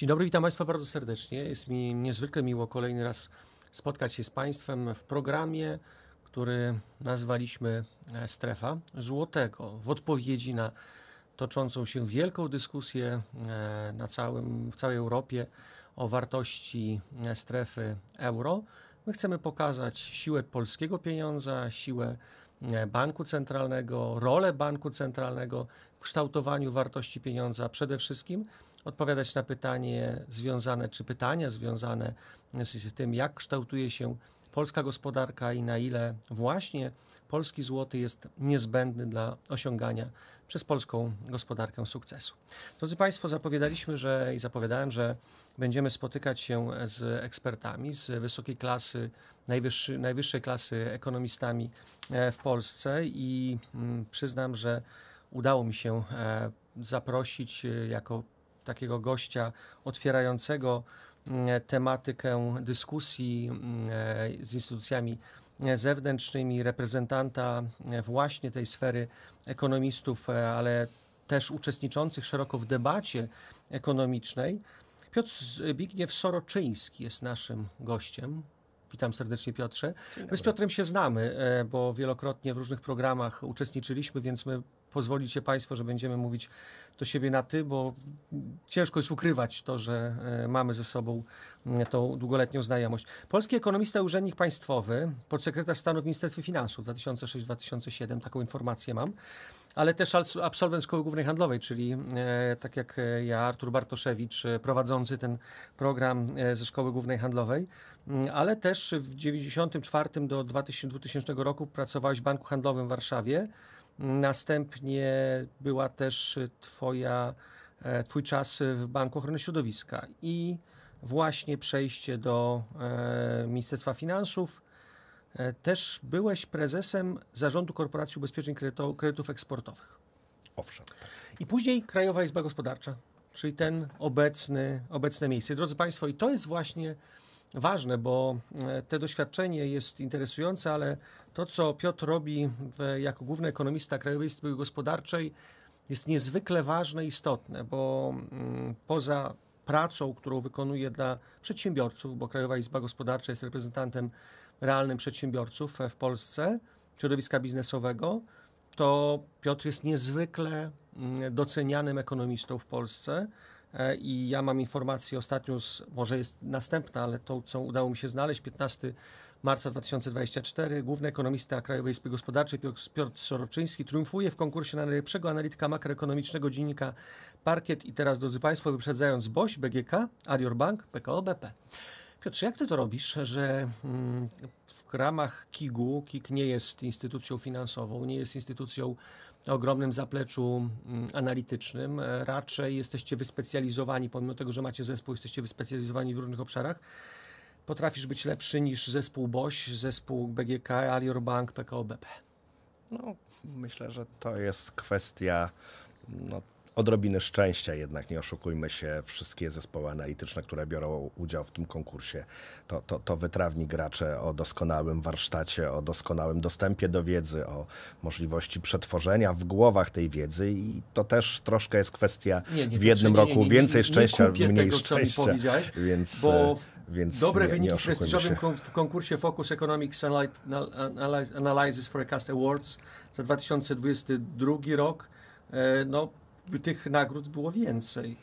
Dzień dobry, witam Państwa bardzo serdecznie. Jest mi niezwykle miło kolejny raz spotkać się z Państwem w programie, który nazwaliśmy e, Strefa Złotego w odpowiedzi na toczącą się wielką dyskusję e, na całym, w całej Europie o wartości e, strefy euro. My chcemy pokazać siłę polskiego pieniądza, siłę banku centralnego, rolę banku centralnego w kształtowaniu wartości pieniądza przede wszystkim – odpowiadać na pytanie związane, czy pytania związane z tym, jak kształtuje się polska gospodarka i na ile właśnie polski złoty jest niezbędny dla osiągania przez polską gospodarkę sukcesu. Drodzy Państwo, zapowiadaliśmy, że i zapowiadałem, że będziemy spotykać się z ekspertami z wysokiej klasy, najwyższy, najwyższej klasy ekonomistami e, w Polsce i mm, przyznam, że udało mi się e, zaprosić e, jako takiego gościa otwierającego mm, tematykę dyskusji mm, e, z instytucjami zewnętrznymi, reprezentanta e, właśnie tej sfery ekonomistów, e, ale też uczestniczących szeroko w debacie ekonomicznej. Piotr Zbigniew Soroczyński jest naszym gościem. Witam serdecznie Piotrze. My z Piotrem się znamy, bo wielokrotnie w różnych programach uczestniczyliśmy, więc my pozwolicie Państwo, że będziemy mówić do siebie na ty, bo ciężko jest ukrywać to, że e, mamy ze sobą mm, tą długoletnią znajomość. Polski ekonomista, urzędnik państwowy, podsekretarz stanu w Ministerstwie Finansów 2006-2007, taką informację mam, ale też absolwent Szkoły Głównej Handlowej, czyli e, tak jak e, ja, Artur Bartoszewicz, prowadzący ten program ze Szkoły Głównej Handlowej, mm, ale też w 1994 do 2000 roku pracowałeś w Banku Handlowym w Warszawie. Następnie była też twoja, e, Twój czas w Banku Ochrony Środowiska i właśnie przejście do e, Ministerstwa Finansów. E, też byłeś prezesem Zarządu Korporacji Ubezpieczeń Kredytów, Eksportowych. Owszem. I później Krajowa Izba Gospodarcza, czyli ten obecny, obecne miejsce. Drodzy Państwo, i to jest właśnie ważne, bo e, te doświadczenie jest interesujące, ale to, co Piotr robi w, jako główny ekonomista Krajowej Izby Gospodarczej, jest niezwykle ważne i istotne, bo mm, poza pracą, którą wykonuje dla przedsiębiorców, bo Krajowa Izba Gospodarcza jest reprezentantem realnym przedsiębiorców e, w Polsce, środowiska biznesowego, to Piotr jest niezwykle mm, docenianym ekonomistą w Polsce. E, i ja mam informację ostatnio, z, może jest następna, ale tą, co udało mi się znaleźć, 15 marca 2024. Główny ekonomista Krajowej Izby Gospodarczej Piotr Soroczyński triumfuje w konkursie na najlepszego analityka makroekonomicznego dziennika Parkiet i teraz, drodzy Państwo, wyprzedzając BOŚ, BGK, Adior Bank, PKO BP. Piotrze, jak ty to robisz, że mm, w ramach KIG-u, KIG nie jest instytucją finansową, nie jest instytucją ogromnym zapleczu mm, analitycznym. E, raczej jesteście wyspecjalizowani, pomimo tego, że macie zespół, jesteście wyspecjalizowani w różnych obszarach. Potrafisz być lepszy niż zespół BOŚ, zespół BGK, Alior Bank, PKO BP. No, myślę, że to jest kwestia no, odrobiny szczęścia jednak, nie oszukujmy się, wszystkie zespoły analityczne, które biorą udział w tym konkursie, to, to, to wytrawni gracze o doskonałym warsztacie, o doskonałym dostępie do wiedzy, o możliwości przetworzenia w głowach tej wiedzy i to też troszkę jest kwestia nie, nie, w jednym nie, roku więcej szczęścia, mniej tego, szczęścia. więc, bo... E, więc Dobre nie, wyniki w prestiżowym konkursie Focus Economics Analysis Forecast Awards za 2022 rok e, no, tych nagród było więcej.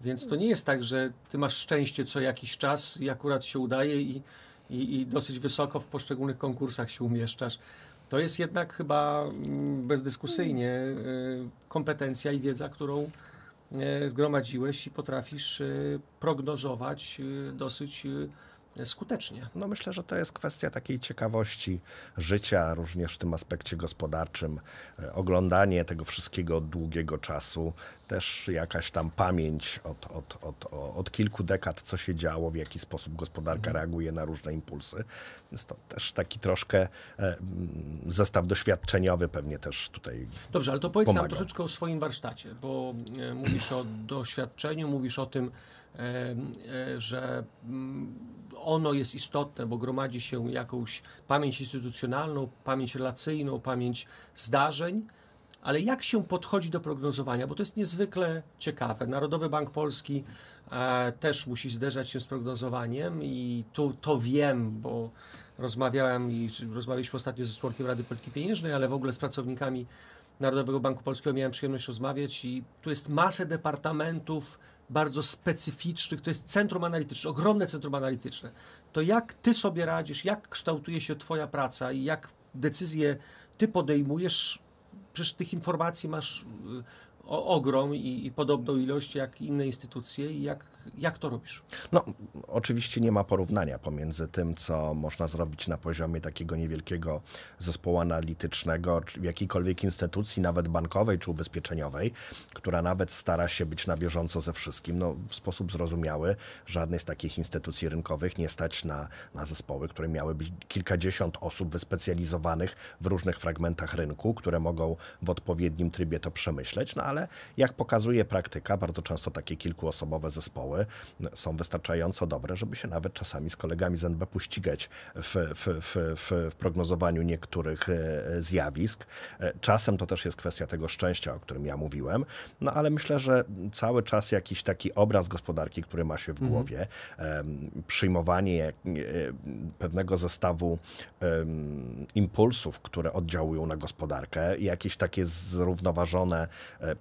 Więc to nie jest tak, że ty masz szczęście co jakiś czas i akurat się udaje i, i, i dosyć wysoko w poszczególnych konkursach się umieszczasz. To jest jednak chyba mm, bezdyskusyjnie y, kompetencja i wiedza, którą y, zgromadziłeś i potrafisz y, prognozować dosyć skutecznie. No myślę, że to jest kwestia takiej ciekawości życia, również w tym aspekcie gospodarczym, e, oglądanie tego wszystkiego od długiego czasu, też jakaś tam pamięć od, od, od, od kilku dekad, co się działo, w jaki sposób gospodarka mhm. reaguje na różne impulsy. Więc to też taki troszkę e, mm, zestaw doświadczeniowy pewnie też tutaj Dobrze, ale to powiedz pomaga. nam troszeczkę o swoim warsztacie, bo e, mówisz o doświadczeniu, mówisz o tym, E, że mm, ono jest istotne, bo gromadzi się jakąś pamięć instytucjonalną, pamięć relacyjną, pamięć zdarzeń. Ale jak się podchodzi do prognozowania? Bo to jest niezwykle ciekawe. Narodowy Bank Polski e, też musi zderzać się z prognozowaniem i tu to wiem, bo rozmawiałem i rozmawialiśmy ostatnio ze członkiem Rady Polityki Pieniężnej, ale w ogóle z pracownikami Narodowego Banku Polskiego miałem przyjemność rozmawiać i tu jest masę departamentów, bardzo specyficznych, to jest centrum analityczne, ogromne centrum analityczne. To jak ty sobie radzisz, jak kształtuje się twoja praca i jak decyzje ty podejmujesz, przecież tych informacji masz y, o, ogrom i, i, podobną ilość jak inne instytucje. I jak, jak to robisz? No, oczywiście nie ma porównania pomiędzy tym, co można zrobić na poziomie takiego niewielkiego zespołu analitycznego w jakiejkolwiek instytucji, nawet bankowej czy ubezpieczeniowej, która nawet stara się być na bieżąco ze wszystkim. No, w sposób zrozumiały żadnej z takich instytucji rynkowych nie stać na, na zespoły, które miały być kilkadziesiąt osób wyspecjalizowanych w różnych fragmentach rynku, które mogą w odpowiednim trybie to przemyśleć. No, ale jak pokazuje praktyka, bardzo często takie kilkuosobowe zespoły no, są wystarczająco dobre, żeby się nawet czasami z kolegami z NBP ścigać w, w, w, w prognozowaniu niektórych e, zjawisk. E, czasem to też jest kwestia tego szczęścia, o którym ja mówiłem, no ale myślę, że cały czas jakiś taki obraz gospodarki, który ma się w mhm. głowie, przyjmowanie e, pewnego zestawu impulsów, które oddziałują na gospodarkę, jakieś takie zrównoważone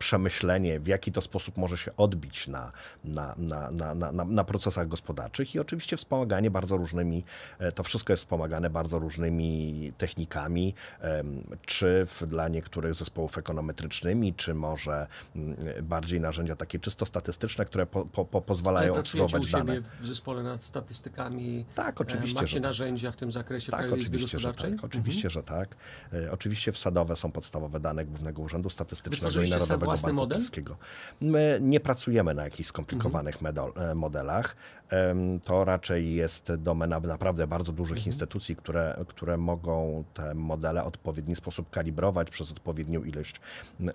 przemyślenie, w jaki to sposób może się odbić na, na, na, na, na, na procesach gospodarczych i oczywiście wspomaganie bardzo różnymi, e, to wszystko jest wspomagane bardzo różnymi technikami, czy w, dla niektórych zespołów ekonometrycznymi, czy może mm, bardziej narzędzia takie czysto statystyczne, które po, po, po pozwalają obsługować u dane. w zespole nad statystykami? Tak, e, oczywiście. Macie tak. narzędzia tak. w tym zakresie tak, oczywiście, że tak, mhm. oczywiście, że tak. E, oczywiście wsadowe są podstawowe dane Głównego Urzędu Statystycznego i Narodowego własny model? My nie pracujemy na jakichś skomplikowanych mhm. E, modelach. To raczej jest domena naprawdę bardzo dużych mhm. instytucji, które, które mogą te modele w odpowiedni sposób kalibrować przez odpowiednią ilość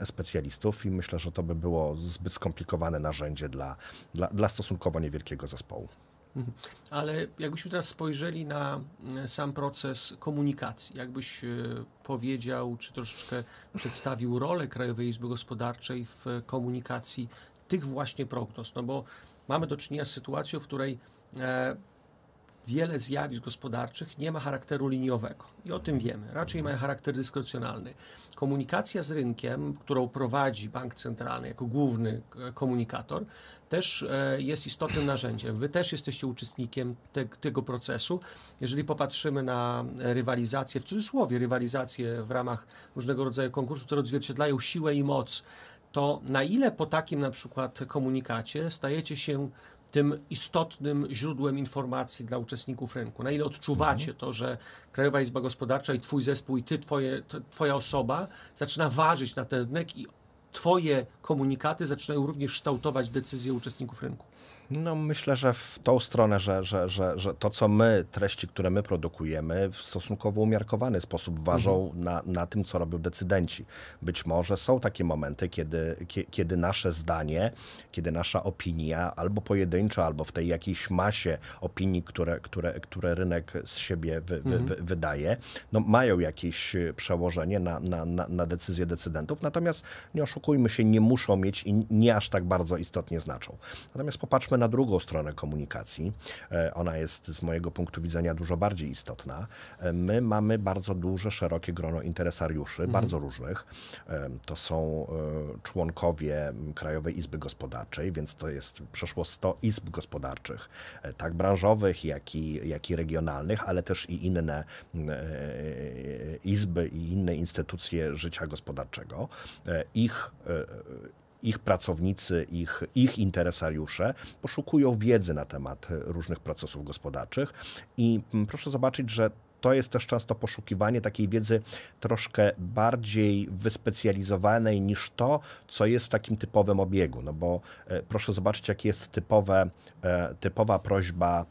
specjalistów i myślę, że to by było zbyt skomplikowane narzędzie dla, dla, dla stosunkowo niewielkiego zespołu. Mhm. Ale jakbyśmy teraz spojrzeli na e, sam proces komunikacji, jakbyś e, powiedział, czy troszeczkę przedstawił rolę Krajowej Izby Gospodarczej w e, komunikacji tych właśnie prognoz, no bo mamy do czynienia z sytuacją, w której wiele zjawisk gospodarczych nie ma charakteru liniowego i o tym wiemy. Raczej ma charakter dyskrecjonalny. Komunikacja z rynkiem, którą prowadzi bank centralny jako główny e, komunikator, też e, jest istotnym narzędziem. Wy też jesteście uczestnikiem te, tego procesu. Jeżeli popatrzymy na rywalizację, w cudzysłowie rywalizację w ramach różnego rodzaju konkursów, które odzwierciedlają siłę i moc, to na ile po takim na przykład komunikacie stajecie się tym istotnym źródłem informacji dla uczestników rynku? Na ile odczuwacie mhm. to, że Krajowa Izba Gospodarcza i Twój zespół i Ty, twoje, Twoja osoba zaczyna ważyć na ten rynek i Twoje komunikaty zaczynają również kształtować decyzje uczestników rynku? No myślę, że w tą stronę, że, że, że, że to co my, treści, które my produkujemy w stosunkowo umiarkowany sposób ważą mhm. na, na tym, co robią decydenci. Być może są takie momenty, kiedy, kiedy nasze zdanie, kiedy nasza opinia albo pojedyncza, albo w tej jakiejś masie opinii, które, które, które rynek z siebie wy, wy, mhm. wydaje, no mają jakieś y, przełożenie na, na, na, na decyzje decydentów, natomiast nie oszukujmy się, nie muszą mieć i nie aż tak bardzo istotnie znaczą. Natomiast popatrzmy Przejdźmy na drugą stronę komunikacji. E, ona jest z mojego punktu widzenia dużo bardziej istotna. E, my mamy bardzo duże, szerokie grono interesariuszy, mhm. bardzo różnych. E, to są członkowie Krajowej Izby Gospodarczej, więc to jest przeszło 100 izb gospodarczych, tak branżowych, jak i, jak i regionalnych, ale też i inne izby i inne instytucje życia gospodarczego. Ich ich pracownicy, ich, ich interesariusze poszukują wiedzy na temat różnych procesów gospodarczych i mm, proszę zobaczyć, że to jest też często poszukiwanie takiej wiedzy troszkę bardziej wyspecjalizowanej niż to, co jest w takim typowym obiegu. No bo e, proszę zobaczyć, jakie jest typowe, e, typowa prośba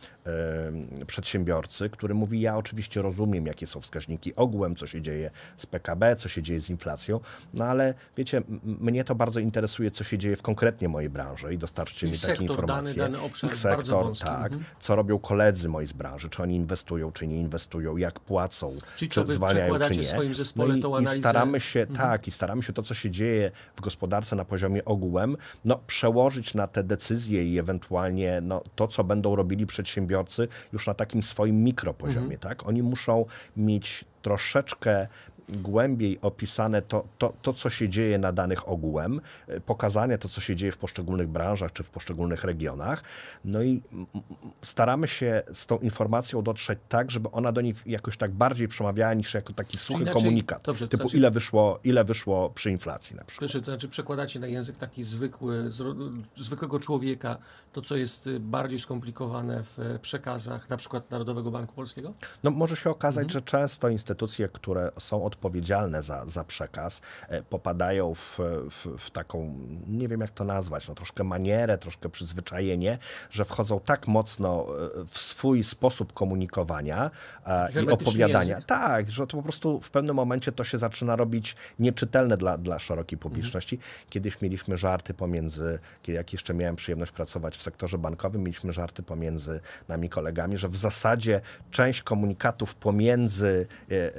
przedsiębiorcy, który mówi: Ja oczywiście rozumiem, jakie są wskaźniki ogółem, co się dzieje z PKB, co się dzieje z inflacją, no ale wiecie, mnie to bardzo interesuje, co się dzieje w konkretnie mojej branży i dostarczcie I mi takie informacje. Dany, dany obszar ich sektor, tak, mhm. co robią koledzy moi z branży, czy oni inwestują, czy nie inwestują, jak płacą, Czyli czy zwalniają, czy nie. swoim no i, tą i staramy się, mhm. tak, i staramy się to, co się dzieje w gospodarce na poziomie ogółem, no, przełożyć na te decyzje i ewentualnie no, to, co będą robili przedsiębiorcy odbiorcy już na takim swoim mikropoziomie. Mhm. Tak? Oni muszą mieć troszeczkę głębiej opisane to, to, to, co się dzieje na danych ogółem, e, pokazanie to, co się dzieje w poszczególnych branżach czy w poszczególnych regionach. No i staramy się z tą informacją dotrzeć tak, żeby ona do nich jakoś tak bardziej przemawiała niż jako taki suchy Inaczej, komunikat. Dobrze, typu znaczy, ile, wyszło, ile wyszło przy inflacji na przykład. to znaczy przekładacie na język taki zwykły, zwykłego człowieka, to, co jest y, bardziej skomplikowane w e, przekazach na przykład Narodowego Banku Polskiego? No, może się okazać, mhm. że często instytucje, które są odpowiedzialne za, za przekaz, e, popadają w, w, w, taką, nie wiem jak to nazwać, no, troszkę manierę, troszkę przyzwyczajenie, że wchodzą tak mocno e, w swój sposób komunikowania i opowiadania. Język. Tak, że to po prostu w pewnym momencie to się zaczyna robić nieczytelne dla, dla szerokiej mhm. publiczności. Mhm. Kiedyś mieliśmy żarty pomiędzy, jak jeszcze miałem przyjemność pracować w sektorze bankowym mieliśmy żarty pomiędzy nami kolegami, że w zasadzie część komunikatów pomiędzy e,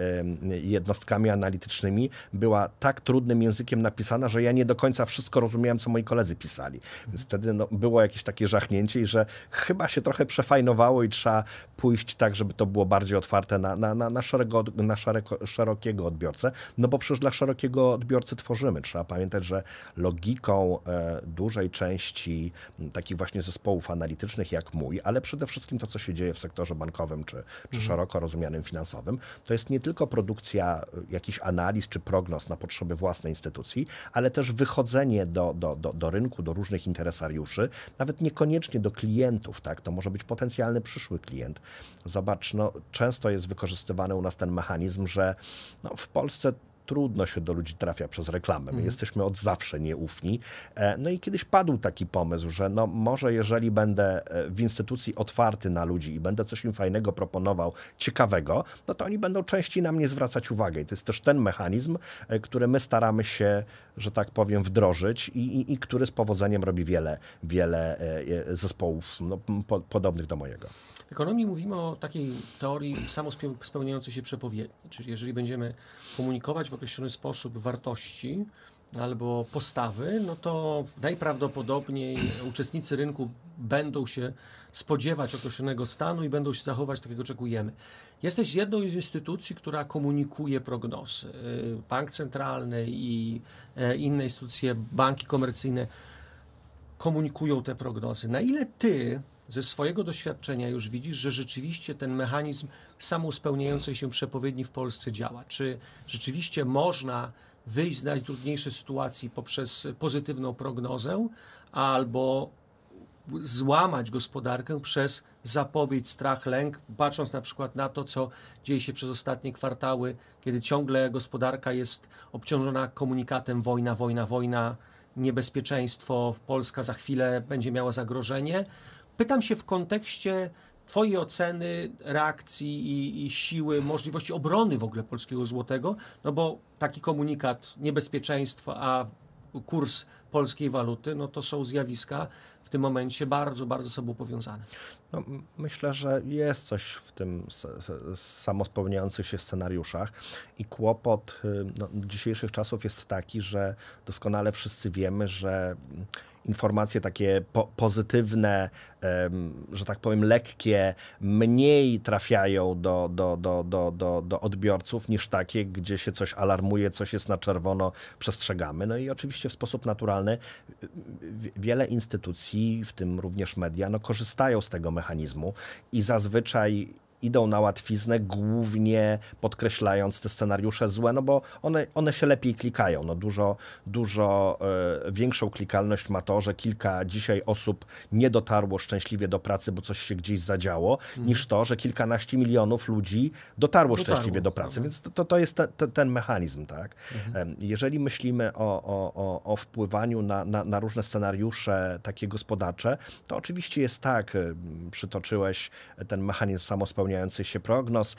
e, jednostkami analitycznymi była tak trudnym językiem napisana, że ja nie do końca wszystko rozumiałem, co moi koledzy pisali. Więc wtedy no, było jakieś takie żachnięcie i że chyba się trochę przefajnowało i trzeba pójść tak, żeby to było bardziej otwarte na, na, na, na, szerego, na szereko, szerokiego odbiorcę, no bo przecież dla szerokiego odbiorcy tworzymy. Trzeba pamiętać, że logiką e, dużej części takich właśnie właśnie zespołów analitycznych jak mój, ale przede wszystkim to, co się dzieje w sektorze bankowym czy, czy mhm. szeroko rozumianym finansowym, to jest nie tylko produkcja y, jakichś analiz czy prognoz na potrzeby własnej instytucji, ale też wychodzenie do, do, do, do rynku, do różnych interesariuszy, nawet niekoniecznie do klientów, tak? To może być potencjalny przyszły klient. Zobacz, no, często jest wykorzystywany u nas ten mechanizm, że no, w Polsce trudno się do ludzi trafia przez reklamę. My mhm. jesteśmy od zawsze nieufni. E, no i kiedyś padł taki pomysł, że no może jeżeli będę e, w instytucji otwarty na ludzi i będę coś im fajnego proponował, ciekawego, no to oni będą częściej na mnie zwracać uwagę. I to jest też ten mechanizm, e, który my staramy się, że tak powiem, wdrożyć i, i, i który z powodzeniem robi wiele, wiele zespołów no, po, podobnych do mojego. W ekonomii mówimy o takiej teorii samospełniającej się przepowiedni, czyli jeżeli będziemy komunikować w określony sposób wartości albo postawy, no to najprawdopodobniej uczestnicy rynku będą się spodziewać określonego stanu i będą się zachować tak, jak oczekujemy. Jesteś jedną z instytucji, która komunikuje prognozy. Y, bank centralny i y, inne instytucje, banki komercyjne komunikują te prognozy. Na ile ty ze swojego doświadczenia już widzisz, że rzeczywiście ten mechanizm samouspełniającej się przepowiedni w Polsce działa? Czy rzeczywiście można wyjść z najtrudniejszej sytuacji poprzez pozytywną prognozę albo złamać gospodarkę przez zapowiedź, strach, lęk, patrząc na przykład na to, co dzieje się przez ostatnie kwartały, kiedy ciągle gospodarka jest obciążona komunikatem wojna, wojna, wojna, niebezpieczeństwo, Polska za chwilę będzie miała zagrożenie, Pytam się w kontekście Twojej oceny reakcji i, i, siły, możliwości obrony w ogóle polskiego złotego, no bo taki komunikat niebezpieczeństwa, a kurs polskiej waluty, no to są zjawiska w tym momencie bardzo, bardzo sobą powiązane. No, myślę, że jest coś w tym samospełniających się scenariuszach i kłopot y, no, dzisiejszych czasów jest taki, że doskonale wszyscy wiemy, że informacje takie po pozytywne, że tak powiem, lekkie, mniej trafiają do, do, do, do, do, do odbiorców niż takie, gdzie się coś alarmuje, coś jest na czerwono, przestrzegamy. No i oczywiście w sposób naturalny y, y, wiele instytucji, w tym również media, no, korzystają z tego mechanizmu i zazwyczaj idą na łatwiznę, głównie podkreślając te scenariusze złe, no bo one, one się lepiej klikają. No dużo, dużo y, większą klikalność ma to, że kilka dzisiaj osób nie dotarło szczęśliwie do pracy, bo coś się gdzieś zadziało, mhm. niż to, że kilkanaście milionów ludzi dotarło, dotarło. szczęśliwie do pracy. No. Więc to, to, to jest te, te, ten mechanizm, tak? Mhm. Jeżeli myślimy o, o, o, o wpływaniu na, na, na różne scenariusze takie gospodarcze, to oczywiście jest tak, przytoczyłeś ten mechanizm samospełniający, spełniających się prognoz.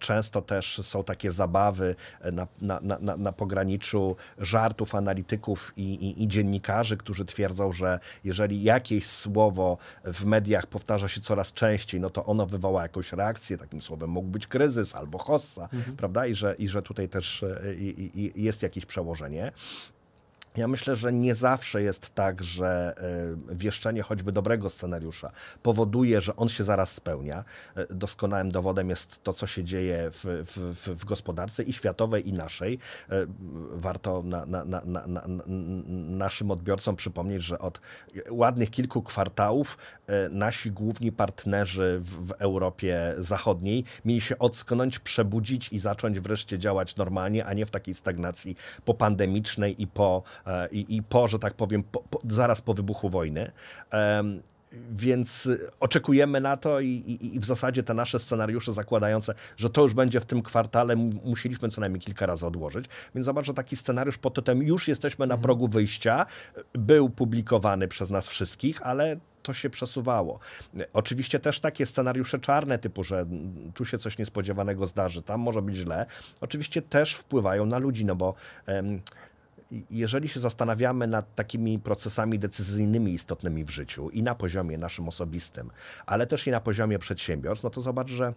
Często też są takie zabawy e, na, na, na, na pograniczu żartów analityków i, i, i dziennikarzy, którzy twierdzą, że jeżeli jakieś słowo w mediach powtarza się coraz częściej, no to ono wywoła jakąś reakcję. Takim słowem mógł być kryzys albo hossa, mhm. prawda? I że, i że tutaj też e, i, i, jest jakieś przełożenie. Ja myślę, że nie zawsze jest tak, że e, wieszczenie choćby dobrego scenariusza powoduje, że on się zaraz spełnia. E, doskonałym dowodem jest to, co się dzieje w, w, w gospodarce i światowej, i naszej. E, warto na, na, na, naszym odbiorcom przypomnieć, że od ładnych kilku kwartałów nasi główni partnerzy w, w Europie Zachodniej mieli się odsknąć, przebudzić i zacząć wreszcie działać normalnie, a nie w takiej stagnacji popandemicznej i po E, i, i po, że tak powiem, po, po, zaraz po wybuchu wojny. Więc oczekujemy na to i, i, i, w zasadzie te nasze scenariusze zakładające, że to już będzie w tym kwartale, musieliśmy co najmniej kilka razy odłożyć. Więc zobacz, że taki scenariusz pod tytułem już jesteśmy na mhm. progu wyjścia był publikowany przez nas wszystkich, ale to się przesuwało. Oczywiście też takie scenariusze czarne, typu, że tu się coś niespodziewanego zdarzy, tam może być źle, oczywiście też wpływają na ludzi, no bo jeżeli się zastanawiamy nad takimi procesami decyzyjnymi istotnymi w życiu i na poziomie naszym osobistym, ale też i na poziomie przedsiębiorstw, no to zobacz, że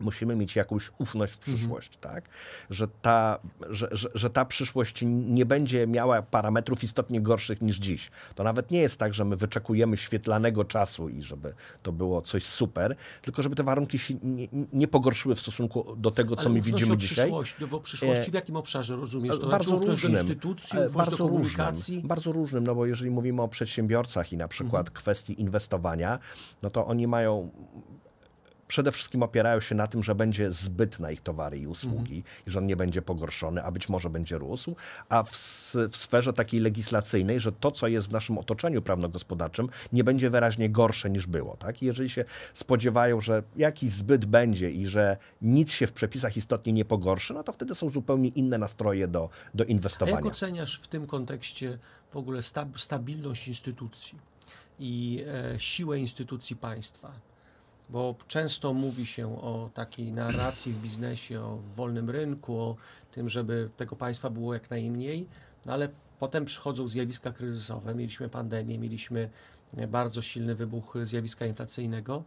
musimy mieć jakąś ufność w mhm. przyszłość, mhm. tak? Że ta, że, że, że, ta przyszłość nie będzie miała parametrów istotnie gorszych niż dziś. To nawet nie jest tak, że my wyczekujemy świetlanego czasu i żeby to było coś super, tylko żeby te warunki się nie, nie pogorszyły w stosunku do tego, co Ale my widzimy dzisiaj. No bo przyszłości w e, jakim obszarze rozumiesz? To bardzo znaczy, różnym. Instytucji, e, bardzo różnym. Bardzo różnym, no bo jeżeli mówimy o przedsiębiorcach i na przykład mhm. kwestii inwestowania, no to oni mają przede wszystkim opierają się na tym, że będzie zbyt na ich towary i usługi mhm. i że on nie będzie pogorszony, a być może będzie rósł, a w, w sferze takiej legislacyjnej, że to, co jest w naszym otoczeniu prawno-gospodarczym, nie będzie wyraźnie gorsze niż było. Tak? I jeżeli się spodziewają, że jakiś zbyt będzie i że nic się w przepisach istotnie nie pogorszy, no to wtedy są zupełnie inne nastroje do, do inwestowania. A jak oceniasz w tym kontekście w ogóle stabilność instytucji i e, siłę instytucji państwa? bo często mówi się o takiej narracji w biznesie, o wolnym rynku, o tym, żeby tego państwa było jak najmniej, no ale potem przychodzą zjawiska kryzysowe. Mieliśmy pandemię, mieliśmy bardzo silny wybuch zjawiska inflacyjnego.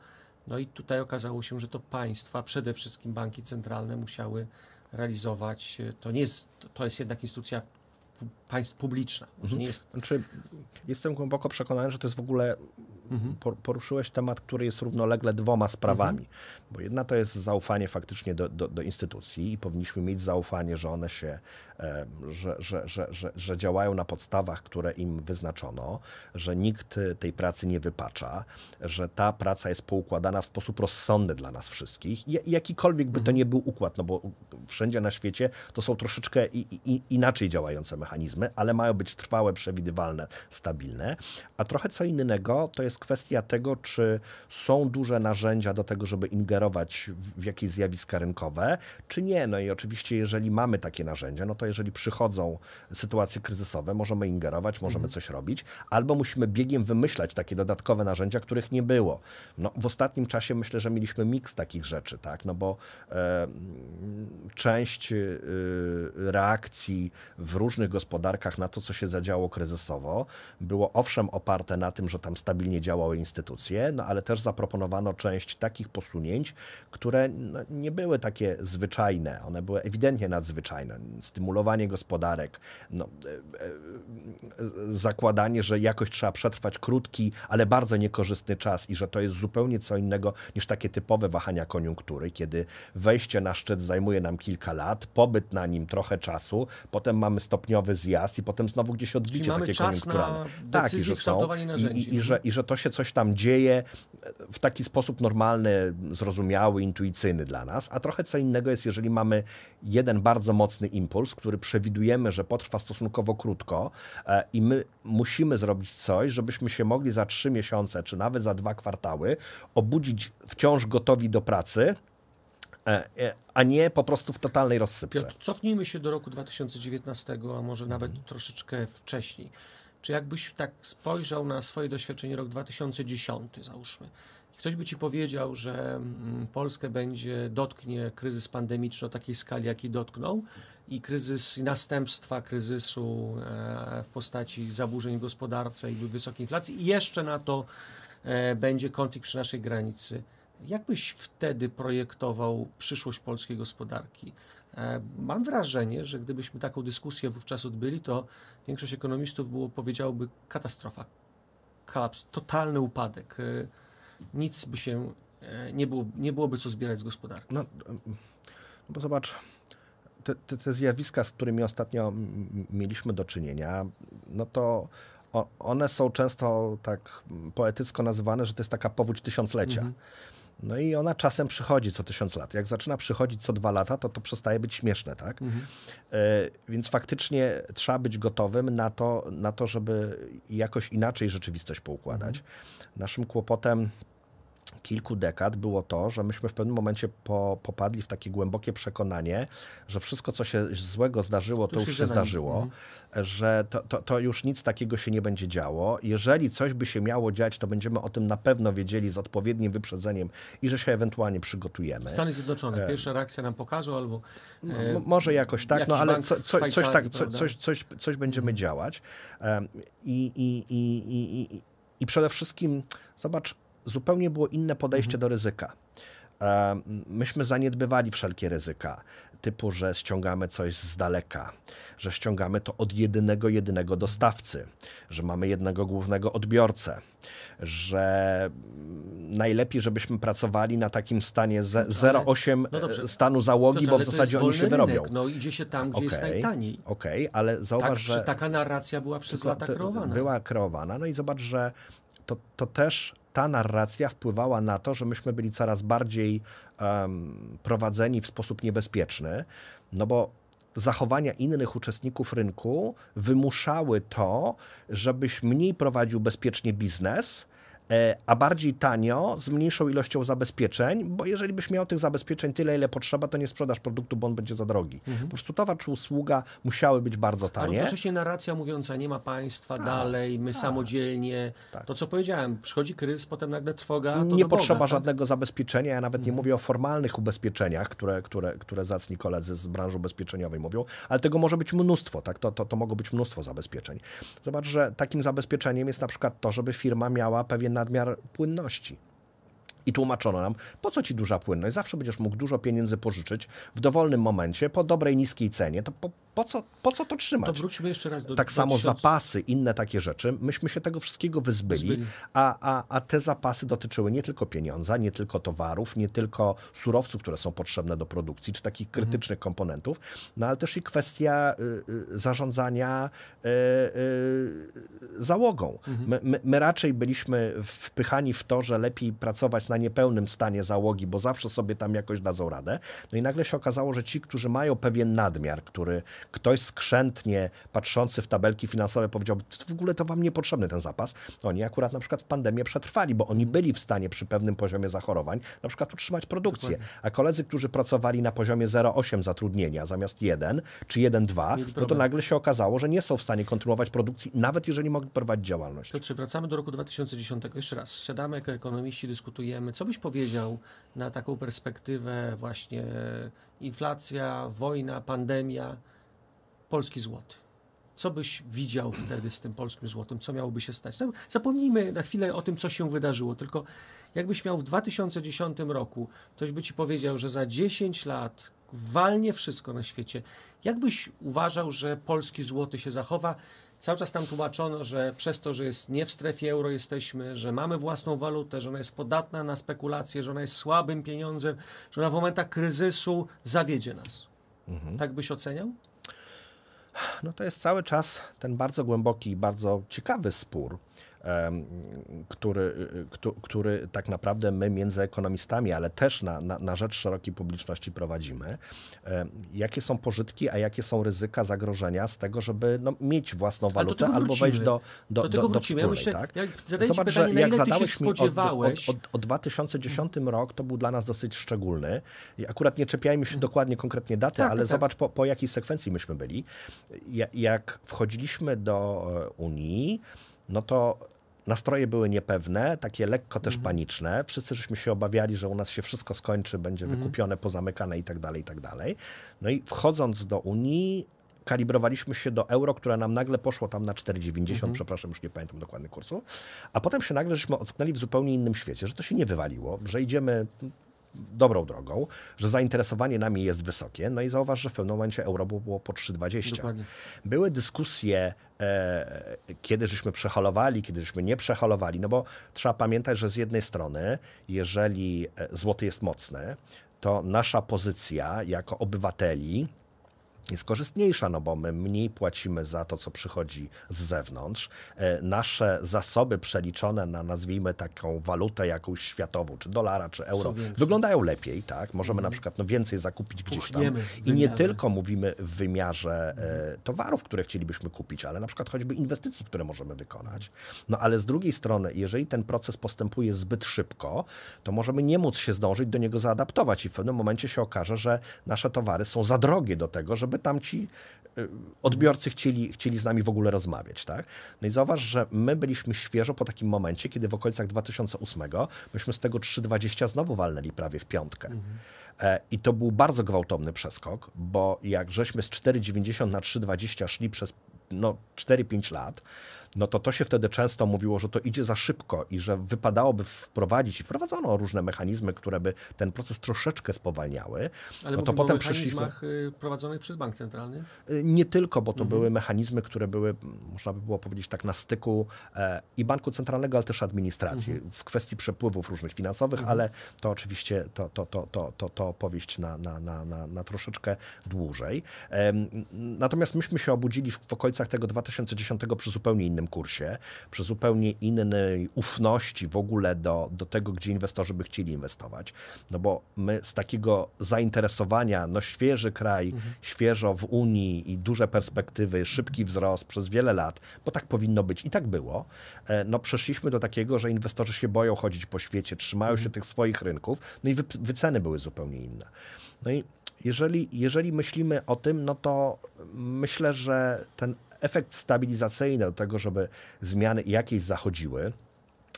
No i tutaj okazało się, że to państwa, przede wszystkim banki centralne musiały realizować. To nie jest, to jest jednak instytucja państw publiczna. Mhm. Nie jest... Znaczy, jestem głęboko przekonany, że to jest w ogóle. Mhm. Poruszyłeś temat, który jest równolegle dwoma sprawami. Mhm. Bo jedna to jest zaufanie faktycznie do, do, do, instytucji i powinniśmy mieć zaufanie, że one się, e, że, że, że, że, że działają na podstawach, które im wyznaczono, że nikt tej pracy nie wypacza, że ta praca jest poukładana w sposób rozsądny dla nas wszystkich. Jakikolwiek by to mhm. nie był układ, no bo wszędzie na świecie to są troszeczkę i, i, inaczej działające mechanizmy mechanizmy, ale mają być trwałe, przewidywalne, stabilne. A trochę co innego to jest kwestia tego, czy są duże narzędzia do tego, żeby ingerować w jakieś zjawiska rynkowe, czy nie. No i oczywiście, jeżeli mamy takie narzędzia, no to jeżeli przychodzą sytuacje kryzysowe, możemy ingerować, możemy mhm. coś robić, albo musimy biegiem wymyślać takie dodatkowe narzędzia, których nie było. No, w ostatnim czasie myślę, że mieliśmy miks takich rzeczy, tak? No bo e, część y, y, reakcji w różnych gospodarkach na to, co się zadziało kryzysowo, było owszem oparte na tym, że tam stabilnie działały instytucje, no ale też zaproponowano część takich posunięć, które no, nie były takie zwyczajne, one były ewidentnie nadzwyczajne. Stymulowanie gospodarek, no, e, e, zakładanie, że jakoś trzeba przetrwać krótki, ale bardzo niekorzystny czas i że to jest zupełnie co innego niż takie typowe wahania koniunktury, kiedy wejście na szczyt zajmuje nam kilka lat, pobyt na nim trochę czasu, potem mamy stopniowy zjazd i potem znowu gdzieś odbicie Czyli takie koniunkturalne. Tak, i że, są, i, i, i, że, i że to się coś tam dzieje w taki sposób normalny, zrozumiały, intuicyjny dla nas, a trochę co innego jest, jeżeli mamy jeden bardzo mocny impuls, który przewidujemy, że potrwa stosunkowo krótko e, i my musimy zrobić coś, żebyśmy się mogli za trzy miesiące, czy nawet za dwa kwartały obudzić wciąż gotowi do pracy, E, e, a nie po prostu w totalnej rozsypce. Piotr, cofnijmy się do roku 2019, a może nawet troszeczkę wcześniej. Czy jakbyś tak spojrzał na swoje doświadczenie rok 2010, załóżmy, ktoś by ci powiedział, że mm, Polskę będzie dotknie kryzys pandemiczny o takiej skali, jaki dotknął, i kryzys i następstwa kryzysu e, w postaci zaburzeń gospodarce i wysokiej inflacji, i jeszcze na to będzie konflikt przy naszej granicy jak byś wtedy projektował przyszłość polskiej gospodarki? E, mam wrażenie, że gdybyśmy taką dyskusję wówczas odbyli, to większość ekonomistów było, powiedziałoby katastrofa, kolaps, totalny upadek. E, nic by się e, nie, było, nie byłoby co zbierać z gospodarki. No, no, bo zobacz, te, te, te zjawiska, z którymi ostatnio mieliśmy do czynienia, no to one są często tak poetycko nazywane, że to jest taka powódź tysiąclecia. Mhm. No i ona czasem przychodzi co tysiąc lat. Jak zaczyna przychodzić co dwa lata, to to przestaje być śmieszne, tak? Mhm. E, więc faktycznie trzeba być gotowym na to, na to żeby jakoś inaczej rzeczywistość poukładać. Mhm. Naszym kłopotem kilku dekad było to, że myśmy w pewnym momencie po, popadli w takie głębokie przekonanie, że wszystko, co się złego zdarzyło, to, to już się, zdarzyło, mhm. że to, to, to, już nic takiego się nie będzie działo. Jeżeli coś by się miało dziać, to będziemy o tym na pewno wiedzieli z odpowiednim wyprzedzeniem i że się ewentualnie przygotujemy. Stany Zjednoczone, e, pierwsza reakcja nam pokaże albo... No, może jakoś tak, no ale co, co, coś, tak, co, coś, coś, coś będziemy mhm. działać. E, I, i, i, i, i, i przede wszystkim, zobacz, zupełnie było inne podejście mhm. do ryzyka. E, myśmy zaniedbywali wszelkie ryzyka, typu, że ściągamy coś z daleka, że ściągamy to od jednego, jedynego dostawcy, że mamy jednego głównego odbiorcę, że najlepiej, żebyśmy pracowali na takim stanie 0,8 no, no e, stanu załogi, to, bo w zasadzie oni się wyrobią. No idzie się tam, gdzie okay, jest najtaniej. Okej, okay, ale zauważ, tak, że... Taka narracja była przez lata kreowana. Była kreowana, no i zobacz, że to, to też ta narracja wpływała na to, że myśmy byli coraz bardziej um, prowadzeni w sposób niebezpieczny, no bo zachowania innych uczestników rynku wymuszały to, żebyś mniej prowadził bezpiecznie biznes, E, a bardziej tanio, z mniejszą ilością zabezpieczeń, bo jeżeli byś miał tych zabezpieczeń tyle, ile potrzeba, to nie sprzedasz produktu, bo on będzie za drogi. Mhm. Po prostu towar czy usługa musiały być bardzo tanie. A równocześnie narracja mówiąca, nie ma państwa, tak. dalej, my tak. samodzielnie. Tak. To, co powiedziałem, przychodzi kryzys, potem nagle trwoga, Nie potrzeba Boga, tak? żadnego tak? zabezpieczenia, ja nawet nie mhm. mówię o formalnych ubezpieczeniach, które, które, które zacni koledzy z branży ubezpieczeniowej mówią, ale tego może być mnóstwo, tak? To, to, to mogą być mnóstwo zabezpieczeń. Zobacz, że takim zabezpieczeniem jest na przykład to, żeby firma miała pewien nadmiar płynności. I tłumaczono nam, po co ci duża płynność? Zawsze będziesz mógł dużo pieniędzy pożyczyć w dowolnym momencie, po dobrej, niskiej cenie. To po, po co, po co to trzymać? To wróćmy jeszcze raz do Tak samo 2000... zapasy, inne takie rzeczy. Myśmy się tego wszystkiego wyzbyli, wyzbyli, A, a, a te zapasy dotyczyły nie tylko pieniądza, nie tylko towarów, nie tylko surowców, które są potrzebne do produkcji, czy takich mhm. krytycznych mhm. komponentów, no ale też i kwestia y, y, zarządzania y, y, załogą. Mhm. My, my, my raczej byliśmy wpychani w to, że lepiej pracować na niepełnym stanie załogi, bo zawsze sobie tam jakoś dadzą radę. No i nagle się okazało, że ci, którzy mają pewien nadmiar, który ktoś skrzętnie patrzący w tabelki finansowe powiedział, w ogóle to wam niepotrzebny ten zapas. Oni akurat na przykład w pandemię przetrwali, bo oni byli w stanie przy pewnym poziomie zachorowań na przykład utrzymać produkcję. Dokładnie. A koledzy, którzy pracowali na poziomie 0,8 zatrudnienia zamiast 1 czy 1,2, no to nagle się okazało, że nie są w stanie kontynuować produkcji, nawet jeżeli mogli prowadzić działalność. Piotrze, wracamy do roku 2010. Jeszcze raz, siadamy jako ekonomiści, dyskutujemy. Co byś powiedział na taką perspektywę właśnie e, inflacja, wojna, pandemia? polski złoty. Co byś widział wtedy z tym polskim złotym? Co miałoby się stać? No, zapomnijmy na chwilę o tym, co się wydarzyło, tylko jakbyś miał w 2010 roku, ktoś by ci powiedział, że za 10 lat walnie wszystko na świecie, jakbyś uważał, że polski złoty się zachowa? Cały czas tam tłumaczono, że przez to, że jest nie w strefie euro jesteśmy, że mamy własną walutę, że ona jest podatna na spekulacje, że ona jest słabym pieniądzem, że ona w momentach kryzysu zawiedzie nas. Mhm. Tak byś oceniał? no to jest cały czas ten bardzo głęboki, bardzo ciekawy spór który, który tak naprawdę my między ekonomistami, ale też na, na, na rzecz szerokiej publiczności prowadzimy. Jakie są pożytki, a jakie są ryzyka, zagrożenia z tego, żeby no, mieć własną walutę albo wejść do, do, do, do, do wspólnej. Ja myślę, tak? jak Zobacz, pytanie, że jak zadałeś mi spodziewałeś... o, o, 2010 rok, to był dla nas dosyć szczególny. Akurat nie czepiajmy się mm. dokładnie konkretnie daty, tak, ale tak, tak. zobacz po, po jakiej sekwencji myśmy byli. Jak wchodziliśmy do e, Unii, no to nastroje były niepewne, takie lekko też mhm. paniczne. Wszyscy żeśmy się obawiali, że u nas się wszystko skończy, będzie mhm. wykupione, pozamykane i tak dalej, i tak dalej. No i wchodząc do Unii, kalibrowaliśmy się do euro, które nam nagle poszło tam na 4,90, mhm. przepraszam, już nie pamiętam dokładnie kursu, a potem się nagle żeśmy ocknęli w zupełnie innym świecie, że to się nie wywaliło, że idziemy dobrą drogą, że zainteresowanie nami jest wysokie. No i zauważ, że w pewnym momencie euro było po 3,20. Dokładnie. Były dyskusje, e, kiedy żeśmy przeholowali, kiedy żeśmy nie przeholowali, no bo trzeba pamiętać, że z jednej strony, jeżeli e, złoty jest mocne, to nasza pozycja jako obywateli jest korzystniejsza, no bo my mniej płacimy za to, co przychodzi z zewnątrz. E, nasze zasoby przeliczone na, nazwijmy taką walutę jakąś światową, czy dolara, czy euro, wyglądają lepiej, tak? Możemy mhm. na przykład no, więcej zakupić gdzieś Puchniemy, tam. I nie tylko mówimy w wymiarze e, towarów, które chcielibyśmy kupić, ale na przykład choćby inwestycji, które możemy wykonać. No ale z drugiej strony, jeżeli ten proces postępuje zbyt szybko, to możemy nie móc się zdążyć do niego zaadaptować i w pewnym momencie się okaże, że nasze towary są za drogie do tego, żeby tamci y, odbiorcy chcieli, chcieli z nami w ogóle rozmawiać. Tak? No i zauważ, że my byliśmy świeżo po takim momencie, kiedy w okolicach 2008 myśmy z tego 3,20 znowu walnęli prawie w piątkę. Mhm. E, I to był bardzo gwałtowny przeskok, bo jak żeśmy z 4,90 na 3,20 szli przez no, 4-5 lat, no to to się wtedy często mówiło, że to idzie za szybko i że wypadałoby wprowadzić, i wprowadzono różne mechanizmy, które by ten proces troszeczkę spowalniały. Ale no to potem o mechanizmach przyszliśmy... Y, prowadzonych przez Bank Centralny? Y, nie tylko, bo to mhm. były mechanizmy, które były, można by było powiedzieć, tak na styku e, i Banku Centralnego, ale też administracji mhm. w kwestii przepływów różnych finansowych, mhm. ale to oczywiście to, to, to, to, to, to opowieść na, na, na, na, na troszeczkę dłużej. Natomiast myśmy się obudzili w, w okolicach tego 2010 przy zupełnie innym innym kursie, przy zupełnie innej ufności w ogóle do, do tego, gdzie inwestorzy by chcieli inwestować. No bo my z takiego zainteresowania, no świeży kraj, mhm. świeżo w Unii i duże perspektywy, szybki wzrost przez wiele lat, bo tak powinno być i tak było, e, no przeszliśmy do takiego, że inwestorzy się boją chodzić po świecie, trzymają się mhm. tych swoich rynków, no i wy, wyceny były zupełnie inne. No i jeżeli, jeżeli myślimy o tym, no to myślę, że ten efekt stabilizacyjny do tego, żeby zmiany jakieś zachodziły,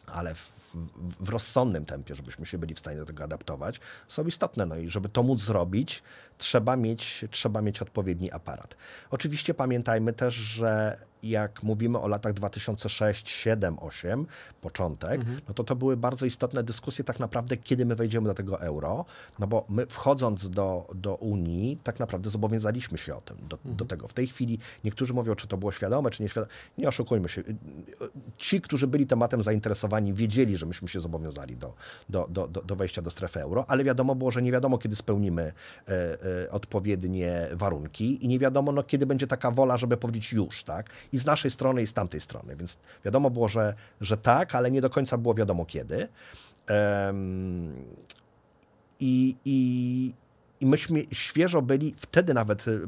ale w, w, rozsądnym tempie, żebyśmy się byli w stanie do tego adaptować, są istotne. No i żeby to móc zrobić, trzeba mieć, trzeba mieć odpowiedni aparat. Oczywiście pamiętajmy też, że jak mówimy o latach 2006, 7, 8, początek, mhm. no to to były bardzo istotne dyskusje tak naprawdę, kiedy my wejdziemy do tego euro, no bo my wchodząc do, do Unii, tak naprawdę zobowiązaliśmy się o tym, do, mhm. do tego. W tej chwili niektórzy mówią, czy to było świadome, czy nieświadome. Nie oszukujmy się. Ci, którzy byli tematem zainteresowani, wiedzieli, że myśmy się zobowiązali do, do, do, do wejścia do strefy euro, ale wiadomo było, że nie wiadomo, kiedy spełnimy e, E, odpowiednie warunki i nie wiadomo, no, kiedy będzie taka wola, żeby powiedzieć już, tak? I z naszej strony, i z tamtej strony. Więc wiadomo było, że, że tak, ale nie do końca było wiadomo kiedy. I, i, i myśmy świeżo byli wtedy nawet e,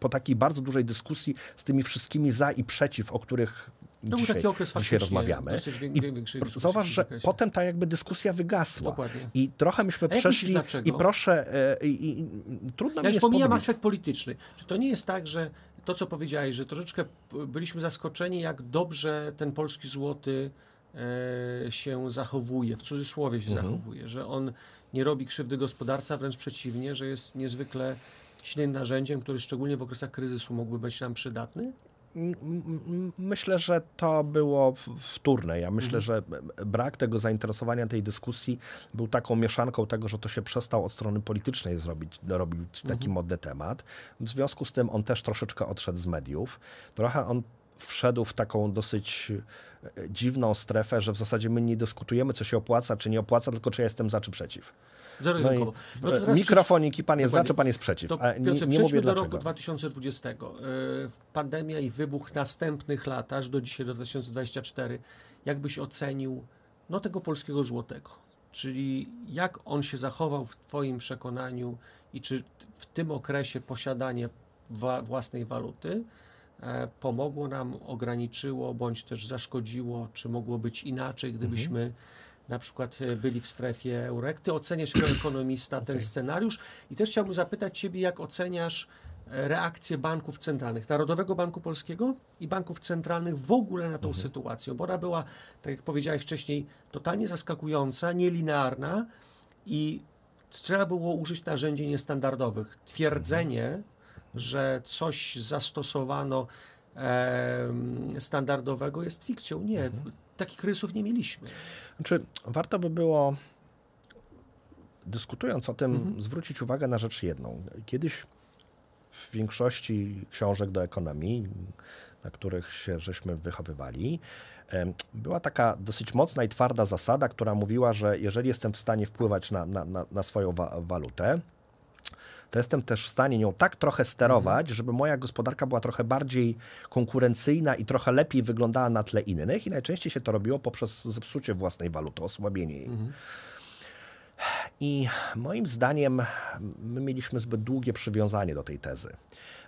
po takiej bardzo dużej dyskusji z tymi wszystkimi za i przeciw, o których to dzisiaj, taki okres dzisiaj rozmawiamy. I zauważ, że potem ta jakby dyskusja wygasła. Dokładnie. I trochę myśmy przeszli myślisz, i proszę, e, i, i, trudno ja mi jest ja powiedzieć. aspekt polityczny. Czy to nie jest tak, że to, co powiedziałeś, że troszeczkę byliśmy zaskoczeni, jak dobrze ten polski złoty e, się zachowuje, w cudzysłowie się mhm. zachowuje, że on nie robi krzywdy gospodarca, wręcz przeciwnie, że jest niezwykle silnym narzędziem, który szczególnie w okresach kryzysu mógłby być nam przydatny? Myślę, że to było wtórne. Ja myślę, mhm. że brak tego zainteresowania tej dyskusji był taką mieszanką tego, że to się przestał od strony politycznej zrobić, robić taki mhm. modny temat. W związku z tym on też troszeczkę odszedł z mediów. Trochę on wszedł w taką dosyć e, dziwną strefę, że w zasadzie my nie dyskutujemy, co się opłaca, czy nie opłaca, tylko czy ja jestem za, czy przeciw. no i, no e, mikrofoniki, pan jest za, czy pan jest przeciw. To, Piotrze, nie, nie mówię do dlaczego. roku 2020. E, pandemia i wybuch następnych lat, aż do dzisiaj, do 2024. Jakbyś ocenił no, tego polskiego złotego? Czyli jak on się zachował w Twoim przekonaniu i czy w tym okresie posiadanie wa- własnej waluty E, pomogło nam, ograniczyło, bądź też zaszkodziło, czy mogło być inaczej, gdybyśmy mhm. na przykład e, byli w strefie euro. Jak ty oceniasz jako ekonomista ten okay. scenariusz? I też chciałbym zapytać ciebie, jak oceniasz e, reakcję banków centralnych, Narodowego Banku Polskiego i banków centralnych w ogóle na tą mhm. sytuację, bo ona była, tak jak powiedziałeś wcześniej, totalnie zaskakująca, nielinearna i trzeba było użyć narzędzi niestandardowych. Twierdzenie, mhm że coś zastosowano standardowego jest fikcją. Nie, mhm. takich rysów nie mieliśmy. Znaczy, warto by było, dyskutując o tym, mhm. zwrócić uwagę na rzecz jedną. Kiedyś w większości książek do ekonomii, na których się żeśmy wychowywali, była taka dosyć mocna i twarda zasada, która mówiła, że jeżeli jestem w stanie wpływać na, na, na swoją wa walutę, to jestem też w stanie nią tak trochę sterować, mhm. żeby moja gospodarka była trochę bardziej konkurencyjna i trochę lepiej wyglądała na tle innych i najczęściej się to robiło poprzez zepsucie własnej waluty, osłabienie jej. Mhm. I moim zdaniem my mieliśmy zbyt długie przywiązanie do tej tezy,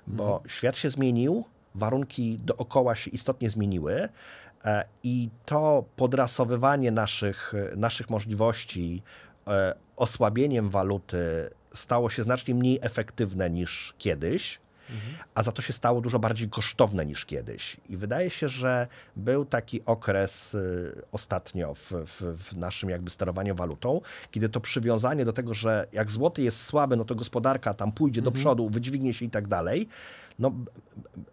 bo mhm. świat się zmienił, warunki dookoła się istotnie zmieniły e, i to podrasowywanie naszych, naszych możliwości e, osłabieniem waluty stało się znacznie mniej efektywne niż kiedyś, mhm. a za to się stało dużo bardziej kosztowne niż kiedyś. I wydaje się, że był taki okres y, ostatnio w, w, w naszym jakby sterowaniu walutą, kiedy to przywiązanie do tego, że jak złoty jest słaby, no to gospodarka tam pójdzie mhm. do przodu, wydźwignie się i tak dalej, no,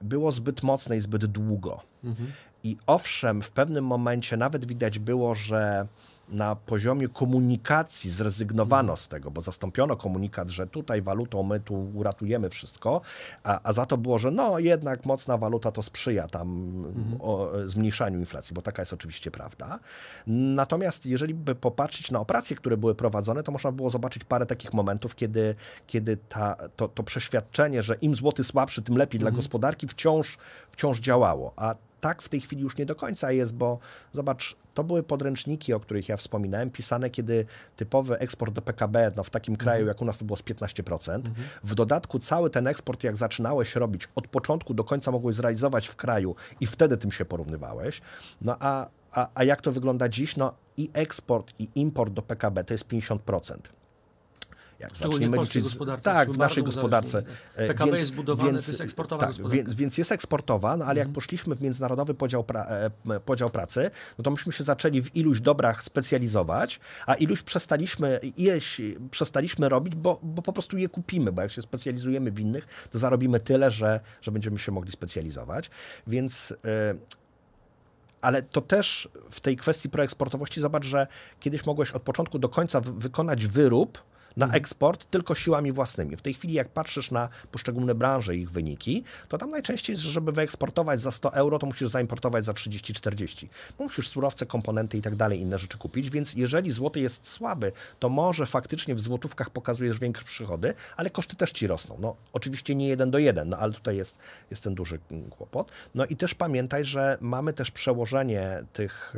było zbyt mocne i zbyt długo. Mhm. I owszem, w pewnym momencie nawet widać było, że na poziomie komunikacji zrezygnowano z tego, bo zastąpiono komunikat, że tutaj walutą my tu uratujemy wszystko, a, a za to było, że no jednak mocna waluta to sprzyja tam mhm. o, zmniejszaniu inflacji, bo taka jest oczywiście prawda. Natomiast jeżeli by popatrzeć na operacje, które były prowadzone, to można było zobaczyć parę takich momentów, kiedy, kiedy ta, to, to przeświadczenie, że im złoty słabszy, tym lepiej mhm. dla gospodarki wciąż, wciąż działało. A tak w tej chwili już nie do końca jest, bo zobacz, to były podręczniki, o których ja wspominałem, pisane, kiedy typowy eksport do PKB no, w takim kraju, mhm. jak u nas to było z 15%. Mhm. W dodatku cały ten eksport, jak zaczynałeś robić, od początku do końca mogłeś zrealizować w kraju i wtedy tym się porównywałeś. No a, a, a jak to wygląda dziś? No i eksport, i import do PKB to jest 50% jak zaczniemy liczyć. Tak, w naszej gospodarce. E, PKB więc, jest budowane, więc, to jest eksportowa tak, więc, więc, jest eksportowa, no ale mhm. jak poszliśmy w międzynarodowy podział, pra, e, podział pracy, no to myśmy się zaczęli w iluś dobrach specjalizować, a iluś przestaliśmy, ileś przestaliśmy robić, bo, bo po prostu je kupimy, bo jak się specjalizujemy w innych, to zarobimy tyle, że, że będziemy się mogli specjalizować. Więc e, ale to też w tej kwestii proeksportowości zobacz, że kiedyś mogłeś od początku do końca wykonać wyrób, na mhm. eksport tylko siłami własnymi. W tej chwili, jak patrzysz na poszczególne branże i ich wyniki, to tam najczęściej jest, żeby wyeksportować za 100 euro, to musisz zaimportować za 30-40. Musisz surowce, komponenty i tak dalej, inne rzeczy kupić, więc jeżeli złoty jest słaby, to może faktycznie w złotówkach pokazujesz większe przychody, ale koszty też ci rosną. No, oczywiście nie jeden do jeden, no ale tutaj jest, jest ten duży kłopot. No i też pamiętaj, że mamy też przełożenie tych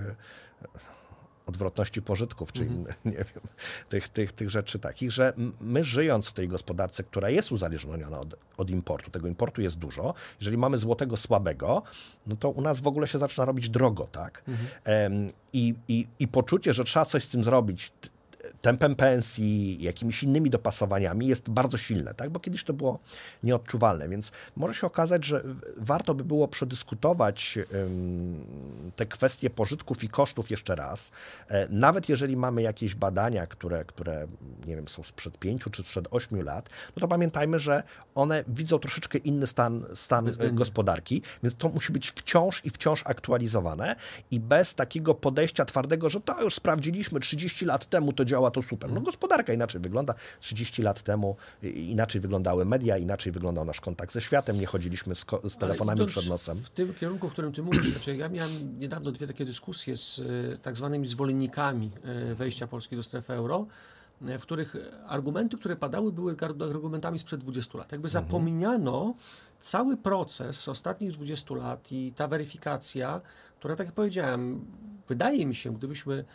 odwrotności pożytków, czyli mm. nie wiem, tych, tych, tych rzeczy takich, że my żyjąc w tej gospodarce, która jest uzależniona od, od importu, tego importu jest dużo, jeżeli mamy złotego słabego, no to u nas w ogóle się zaczyna robić drogo, tak? Mm. I, i, I poczucie, że trzeba coś z tym zrobić, tempem pensji, jakimiś innymi dopasowaniami jest bardzo silne, tak? bo kiedyś to było nieodczuwalne, więc może się okazać, że warto by było przedyskutować te kwestie pożytków i kosztów jeszcze raz, e, nawet jeżeli mamy jakieś badania, które, które nie wiem, są sprzed pięciu czy sprzed ośmiu lat, no to pamiętajmy, że one widzą troszeczkę inny stan, stan e, gospodarki, więc to musi być wciąż i wciąż aktualizowane i bez takiego podejścia twardego, że to już sprawdziliśmy 30 lat temu, to działa działa, to super. No gospodarka inaczej wygląda. 30 lat temu y, inaczej wyglądały media, inaczej wyglądał nasz kontakt ze światem, nie chodziliśmy z, z telefonami przed nosem. W tym kierunku, w którym ty mówisz, znaczy ja miałem niedawno dwie takie dyskusje z y, tak zwanymi zwolennikami y, wejścia Polski do strefy euro, w których argumenty, które padały, były argumentami sprzed 20 lat. Jakby mhm. zapomniano cały proces ostatnich 20 lat i ta weryfikacja, która, tak jak powiedziałem, wydaje mi się, gdybyśmy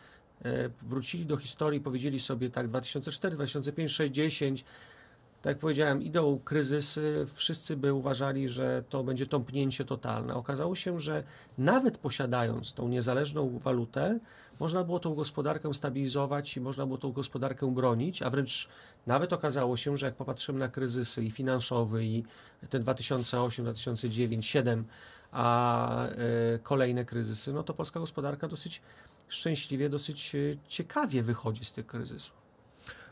E, wrócili do historii, powiedzieli sobie tak 2004, 2005, 2010, tak jak powiedziałem, idą kryzysy, wszyscy by uważali, że to będzie tąpnięcie totalne. Okazało się, że nawet posiadając tą niezależną walutę, można było tą gospodarkę stabilizować i można było tą gospodarkę bronić, a wręcz nawet okazało się, że jak popatrzymy na kryzysy i finansowy, i ten 2008, 2009, 2007, a e, kolejne kryzysy, no to polska gospodarka dosyć szczęśliwie, dosyć e, ciekawie wychodzi z tych kryzysów.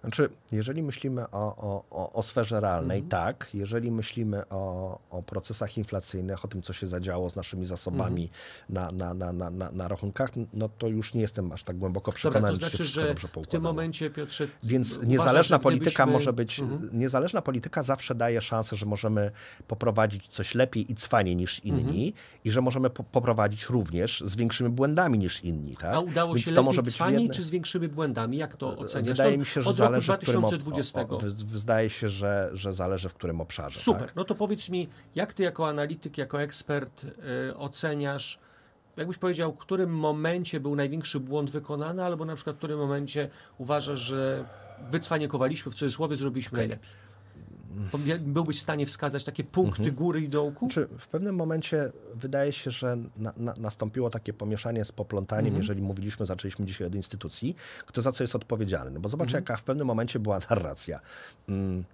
Znaczy, jeżeli myślimy o, o, o, o sferze realnej, mhm. tak. Jeżeli myślimy o, o procesach inflacyjnych, o tym, co się zadziało z naszymi zasobami mhm. na, na, na, na, na rachunkach, no to już nie jestem aż tak głęboko przekonany, Dobra, to znaczy, że wszystko dobrze poukładało. W tym momencie, Piotrze, Więc niezależna polityka może być, mhm. niezależna polityka zawsze daje szansę, że możemy poprowadzić coś lepiej i cwanie niż inni mhm. i że możemy po poprowadzić również z większymi błędami niż inni. Tak? A udało Więc się to lepiej może być cwanie, jednej... czy z większymi błędami? Jak to e, oceniasz? Wydaje mi się, że zależy, roku 2020. Którym, o, o, zdaje się, że, że zależy w którym obszarze. Super. Tak? No to powiedz mi, jak ty jako analityk, jako ekspert y, oceniasz, jakbyś powiedział, w którym momencie był największy błąd wykonany, albo na przykład w którym momencie uważasz, że wycwaniakowaliśmy, w cudzysłowie zrobiliśmy okay. najlepiej? byłbyś w stanie wskazać takie punkty mhm. góry i dołku? Czy znaczy, w pewnym momencie wydaje się, że na, na, nastąpiło takie pomieszanie z poplątaniem, mhm. jeżeli mówiliśmy, zaczęliśmy dzisiaj od instytucji, kto za co jest odpowiedzialny. Bo zobacz, mhm. jaka w pewnym momencie była narracja. Mm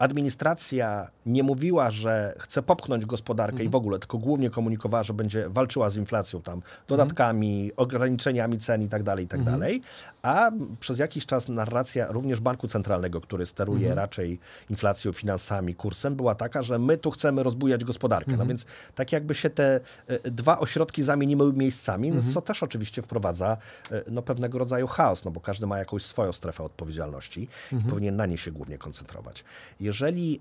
administracja nie mówiła, że chce popchnąć gospodarkę mhm. i w ogóle, tylko głównie komunikowała, że będzie walczyła z inflacją tam, dodatkami, mhm. ograniczeniami cen i tak dalej, i tak mhm. dalej, a przez jakiś czas narracja również banku centralnego, który steruje mhm. raczej inflacją, finansami, kursem, była taka, że my tu chcemy rozbujać gospodarkę. No mhm. więc tak jakby się te e, dwa ośrodki zamieniły miejscami, no, mhm. co też oczywiście wprowadza e, no, pewnego rodzaju chaos, no bo każdy ma jakąś swoją strefę odpowiedzialności i powinien na niej się głównie koncentrować. I jeżeli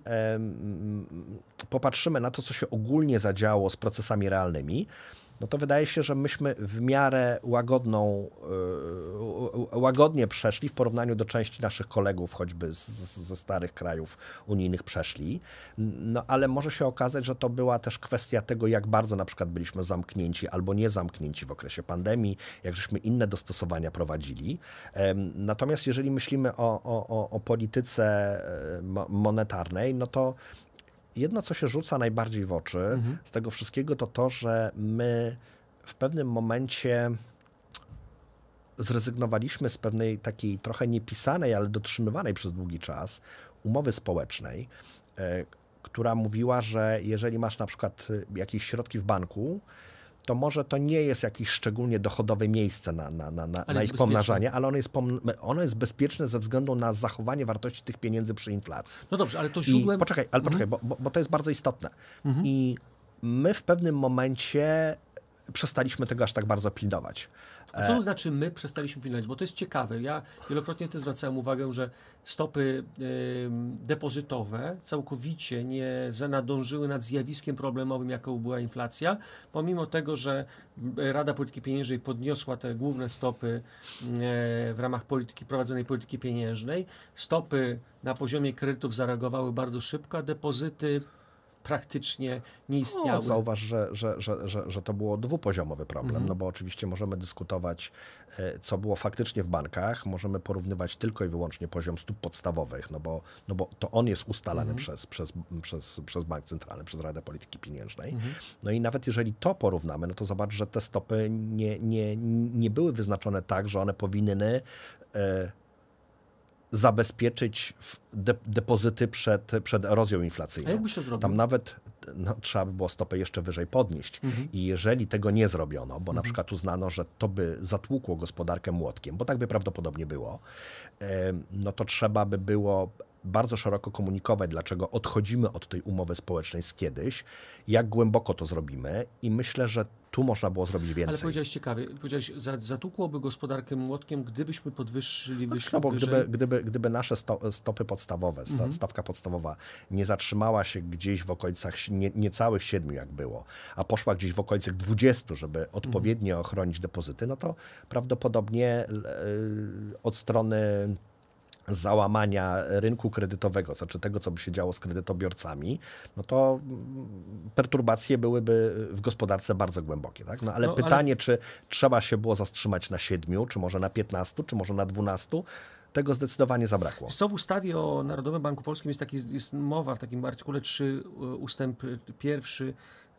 popatrzymy na to, co się ogólnie zadziało z procesami realnymi, no to wydaje się, że myśmy w miarę łagodną, e, łagodnie przeszli w porównaniu do części naszych kolegów, choćby z, ze starych krajów unijnych przeszli. No ale może się okazać, że to była też kwestia tego, jak bardzo na przykład byliśmy zamknięci albo nie zamknięci w okresie pandemii, jak żeśmy inne dostosowania prowadzili. Natomiast jeżeli myślimy o, o, o polityce e, monetarnej, no to jedno, co się rzuca najbardziej w oczy mhm. z tego wszystkiego, to to, że my w pewnym momencie zrezygnowaliśmy z pewnej takiej trochę niepisanej, ale dotrzymywanej przez długi czas umowy społecznej, e, która mówiła, że jeżeli masz na przykład e, jakieś środki w banku, to może to nie jest jakieś szczególnie dochodowe miejsce na, na, na, na, na ich pomnażanie, ale ono jest, ono jest bezpieczne ze względu na zachowanie wartości tych pieniędzy przy inflacji. No dobrze, ale to źródłem... I poczekaj, ale mhm. poczekaj, mhm. bo, bo, bo, to jest bardzo istotne. Mhm. I my w pewnym momencie przestaliśmy tego aż tak bardzo pilnować. A co to e, znaczy my przestaliśmy pilnować? Bo to jest ciekawe. Ja wielokrotnie też zwracałem uwagę, że stopy depozytowe całkowicie nie zanadążyły nad zjawiskiem problemowym, jaką była inflacja, pomimo tego, że Rada Polityki Pieniężnej podniosła te główne stopy w ramach polityki, prowadzonej polityki pieniężnej. Stopy na poziomie kredytów zareagowały bardzo szybko, a depozyty praktycznie nie no, istniały. No, zauważ, że, że, że, że, że to było dwupoziomowy problem, mhm. no bo oczywiście możemy dyskutować, e, co było faktycznie w bankach, możemy porównywać tylko i wyłącznie poziom stóp podstawowych, no bo, no bo to on jest ustalany mhm. przez, przez, przez, przez Bank Centralny, przez Radę Polityki Pieniężnej. Mhm. No i nawet jeżeli to porównamy, no to zobacz, że te stopy nie, nie, nie były wyznaczone tak, że one powinny e, zabezpieczyć de depozyty przed, przed erozją inflacyjną. A jakby się zrobił? Tam nawet no, trzeba by było stopę jeszcze wyżej podnieść. Mhm. I jeżeli tego nie zrobiono, bo mhm. na przykład uznano, że to by zatłukło gospodarkę młotkiem, bo tak by prawdopodobnie było, no to trzeba by było bardzo szeroko komunikować, dlaczego odchodzimy od tej umowy społecznej z kiedyś, jak głęboko to zrobimy i myślę, że tu można było zrobić więcej. Ale powiedziałeś ciekawie, powiedziałeś, zatukłoby gospodarkę młotkiem, gdybyśmy podwyższyli no, tak, wyżej. No bo gdyby, gdyby, gdyby nasze stopy podstawowe, mhm. stawka podstawowa nie zatrzymała się gdzieś w okolicach nie, niecałych siedmiu, jak było, a poszła gdzieś w okolicach dwudziestu, żeby odpowiednio mhm. ochronić depozyty, no to prawdopodobnie e, od strony załamania rynku kredytowego, znaczy tego, co by się działo z kredytobiorcami, no to mm, perturbacje byłyby w gospodarce bardzo głębokie. Tak? No, ale no, pytanie, ale... czy trzeba się było zatrzymać na siedmiu, czy może na piętnastu, czy może na dwunastu? Tego zdecydowanie zabrakło. Co w ustawie o Narodowym Banku Polskim jest, taki, jest mowa w takim artykule 3 e, ustęp e, pierwszy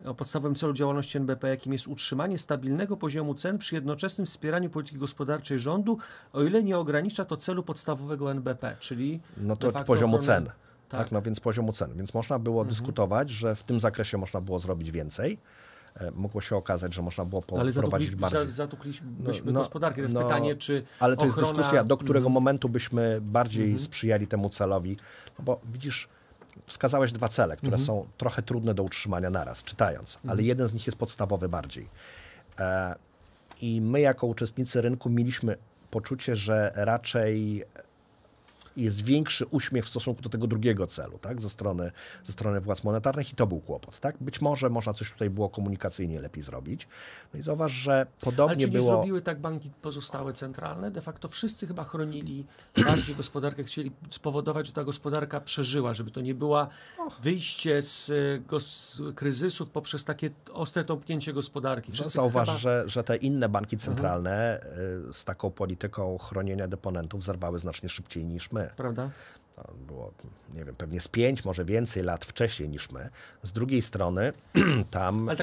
o podstawowym celu działalności NBP, jakim jest utrzymanie stabilnego poziomu cen przy jednoczesnym wspieraniu polityki gospodarczej rządu, o ile nie ogranicza to celu podstawowego NBP, czyli no to poziomu ochrony... cen. Tak. tak. no więc poziomu cen. Więc można było mhm. dyskutować, że w tym zakresie można było zrobić więcej e, mogło się okazać, że można było bardziej. ale bardziej. Zatuklibyśmy no, no, gospodarkę. To jest no, pytanie, czy. Ale to ochrona... jest dyskusja, do którego mhm. momentu byśmy bardziej mhm. sprzyjali temu celowi. No bo widzisz, wskazałeś dwa cele, które mhm. są trochę trudne do utrzymania naraz, czytając, mhm. ale jeden z nich jest podstawowy bardziej. E, I my, jako uczestnicy rynku, mieliśmy poczucie, że raczej jest większy uśmiech w stosunku do tego drugiego celu, tak, ze strony, ze strony władz monetarnych i to był kłopot, tak? Być może można coś tutaj było komunikacyjnie lepiej zrobić. No i zauważ, że podobnie Ale czy było... nie zrobiły tak banki pozostałe centralne? De facto wszyscy chyba chronili bardziej gospodarkę, chcieli spowodować, że ta gospodarka przeżyła, żeby to nie była wyjście z, z kryzysów poprzez takie ostre topnięcie gospodarki. No, wszyscy no, zauważ, chyba... że, że te inne banki mhm. centralne mhm. z taką polityką chronienia deponentów zerwały znacznie szybciej niż my my. Prawda? To było, nie wiem, pewnie z pięć, może więcej lat wcześniej niż my. Z drugiej strony tam, e,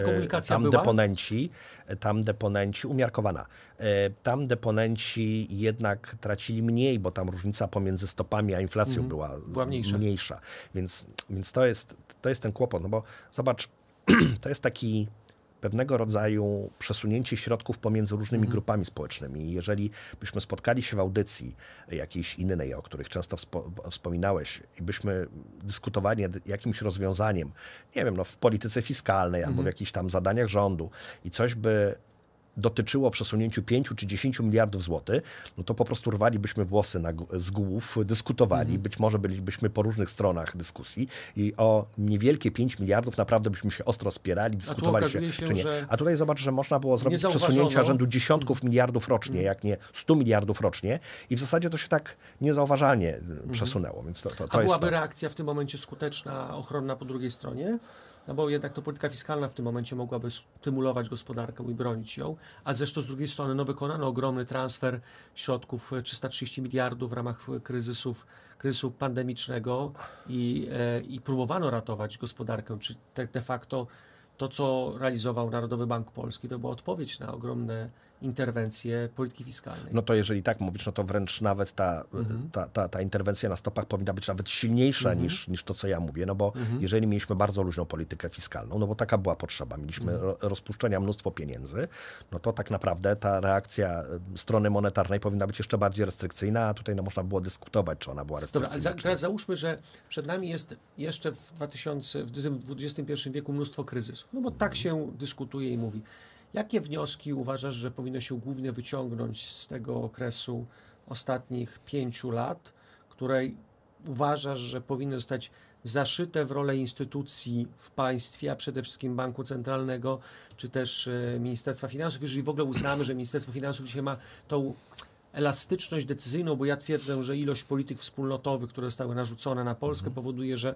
tam deponenci, e, tam deponenci, umiarkowana, e, tam deponenci jednak tracili mniej, bo tam różnica pomiędzy stopami a inflacją mhm. była, była mniejsza. mniejsza. Więc, więc to, jest, to jest ten kłopot, no bo zobacz, to jest taki pewnego rodzaju przesunięcie środków pomiędzy różnymi mhm. grupami społecznymi. Jeżeli byśmy spotkali się w audycji jakiejś innej, o których często wspominałeś, i byśmy dyskutowali nad jakimś rozwiązaniem, nie wiem, no, w polityce fiskalnej mm. albo w mhm. jakichś tam zadaniach rządu i coś by dotyczyło przesunięciu 5 czy 10 miliardów złotych, no to po prostu rwalibyśmy włosy na, z głów, dyskutowali, mhm. być może bylibyśmy po różnych stronach dyskusji i o niewielkie 5 miliardów naprawdę byśmy się ostro spierali, dyskutowali się, się, czy nie. A tutaj zobacz, że można było zrobić przesunięcia rzędu dziesiątków mhm. miliardów rocznie, jak nie 100 miliardów rocznie i w zasadzie to się tak niezauważalnie e, mhm. przesunęło. Więc to, to, to A byłaby to. reakcja w tym momencie skuteczna, ochronna po drugiej stronie? no bo jednak to polityka fiskalna w tym momencie mogłaby stymulować gospodarkę i bronić ją, a zresztą z drugiej strony no, wykonano ogromny transfer środków 330 e, miliardów w ramach e, kryzysów, kryzysu pandemicznego i, e, i próbowano ratować gospodarkę, czy de facto to, co realizował Narodowy Bank Polski, to była odpowiedź na ogromne interwencję polityki fiskalnej. No to jeżeli tak mówisz, no to wręcz nawet ta, mhm. ta, ta, ta interwencja na stopach powinna być nawet silniejsza mhm. niż, niż to, co ja mówię, no bo mhm. jeżeli mieliśmy bardzo luźną politykę fiskalną, no bo taka była potrzeba, mieliśmy mhm. rozpuszczenia mnóstwo pieniędzy, no to tak naprawdę ta reakcja strony monetarnej powinna być jeszcze bardziej restrykcyjna, a tutaj no, można było dyskutować, czy ona była restrykcyjna. Dobra, za, teraz załóżmy, że przed nami jest jeszcze w, 2000, w XXI wieku mnóstwo kryzysów, no bo tak mhm. się dyskutuje i mówi. Jakie wnioski uważasz, że powinno się głównie wyciągnąć z tego okresu ostatnich pięciu lat, której uważasz, że powinno zostać zaszyte w rolę instytucji w państwie, a przede wszystkim Banku Centralnego czy też e, Ministerstwa Finansów, jeżeli w ogóle uznamy, że Ministerstwo Finansów dzisiaj ma tą elastyczność decyzyjną, bo ja twierdzę, że ilość polityk wspólnotowych, które zostały narzucone na Polskę, mhm. powoduje, że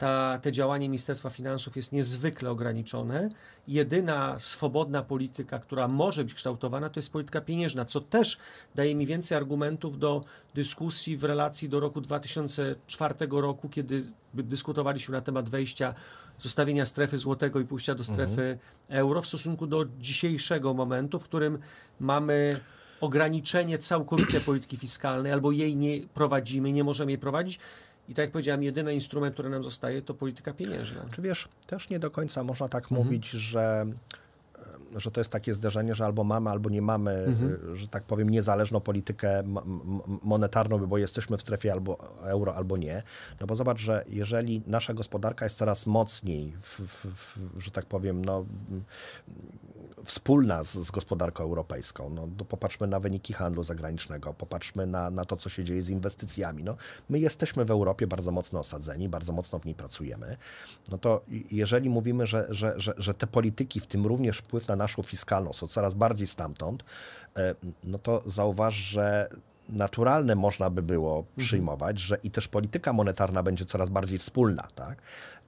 ta, te działanie Ministerstwa Finansów jest niezwykle ograniczone. Jedyna swobodna polityka, która może być kształtowana, to jest polityka pieniężna, co też daje mi więcej argumentów do dyskusji w relacji do roku 2004 roku, kiedy dyskutowaliśmy na temat wejścia, zostawienia strefy złotego i pójścia do strefy mhm. euro w stosunku do dzisiejszego momentu, w którym mamy ograniczenie całkowite polityki fiskalnej albo jej nie prowadzimy, nie możemy jej prowadzić i tak jak powiedziałem, jedyny instrument, który nam zostaje, to polityka pieniężna. Czy wiesz, też nie do końca można tak mhm. mówić, że że to jest takie zderzenie, że albo mamy, albo nie mamy, mhm. że tak powiem, niezależną politykę monetarną, bo jesteśmy w strefie albo euro, albo nie. No bo zobacz, że jeżeli nasza gospodarka jest coraz mocniej, w, w, w, że tak powiem, no, wspólna z, z gospodarką europejską. No, no, popatrzmy na wyniki handlu zagranicznego, popatrzmy na, na to, co się dzieje z inwestycjami. No, my jesteśmy w Europie bardzo mocno osadzeni, bardzo mocno w niej pracujemy. No to jeżeli mówimy, że, że, że, że te polityki, w tym również wpływ na naszą fiskalność, są coraz bardziej stamtąd, e, no to zauważ, że naturalne można by było mhm. przyjmować, że i też polityka monetarna będzie coraz bardziej wspólna, tak?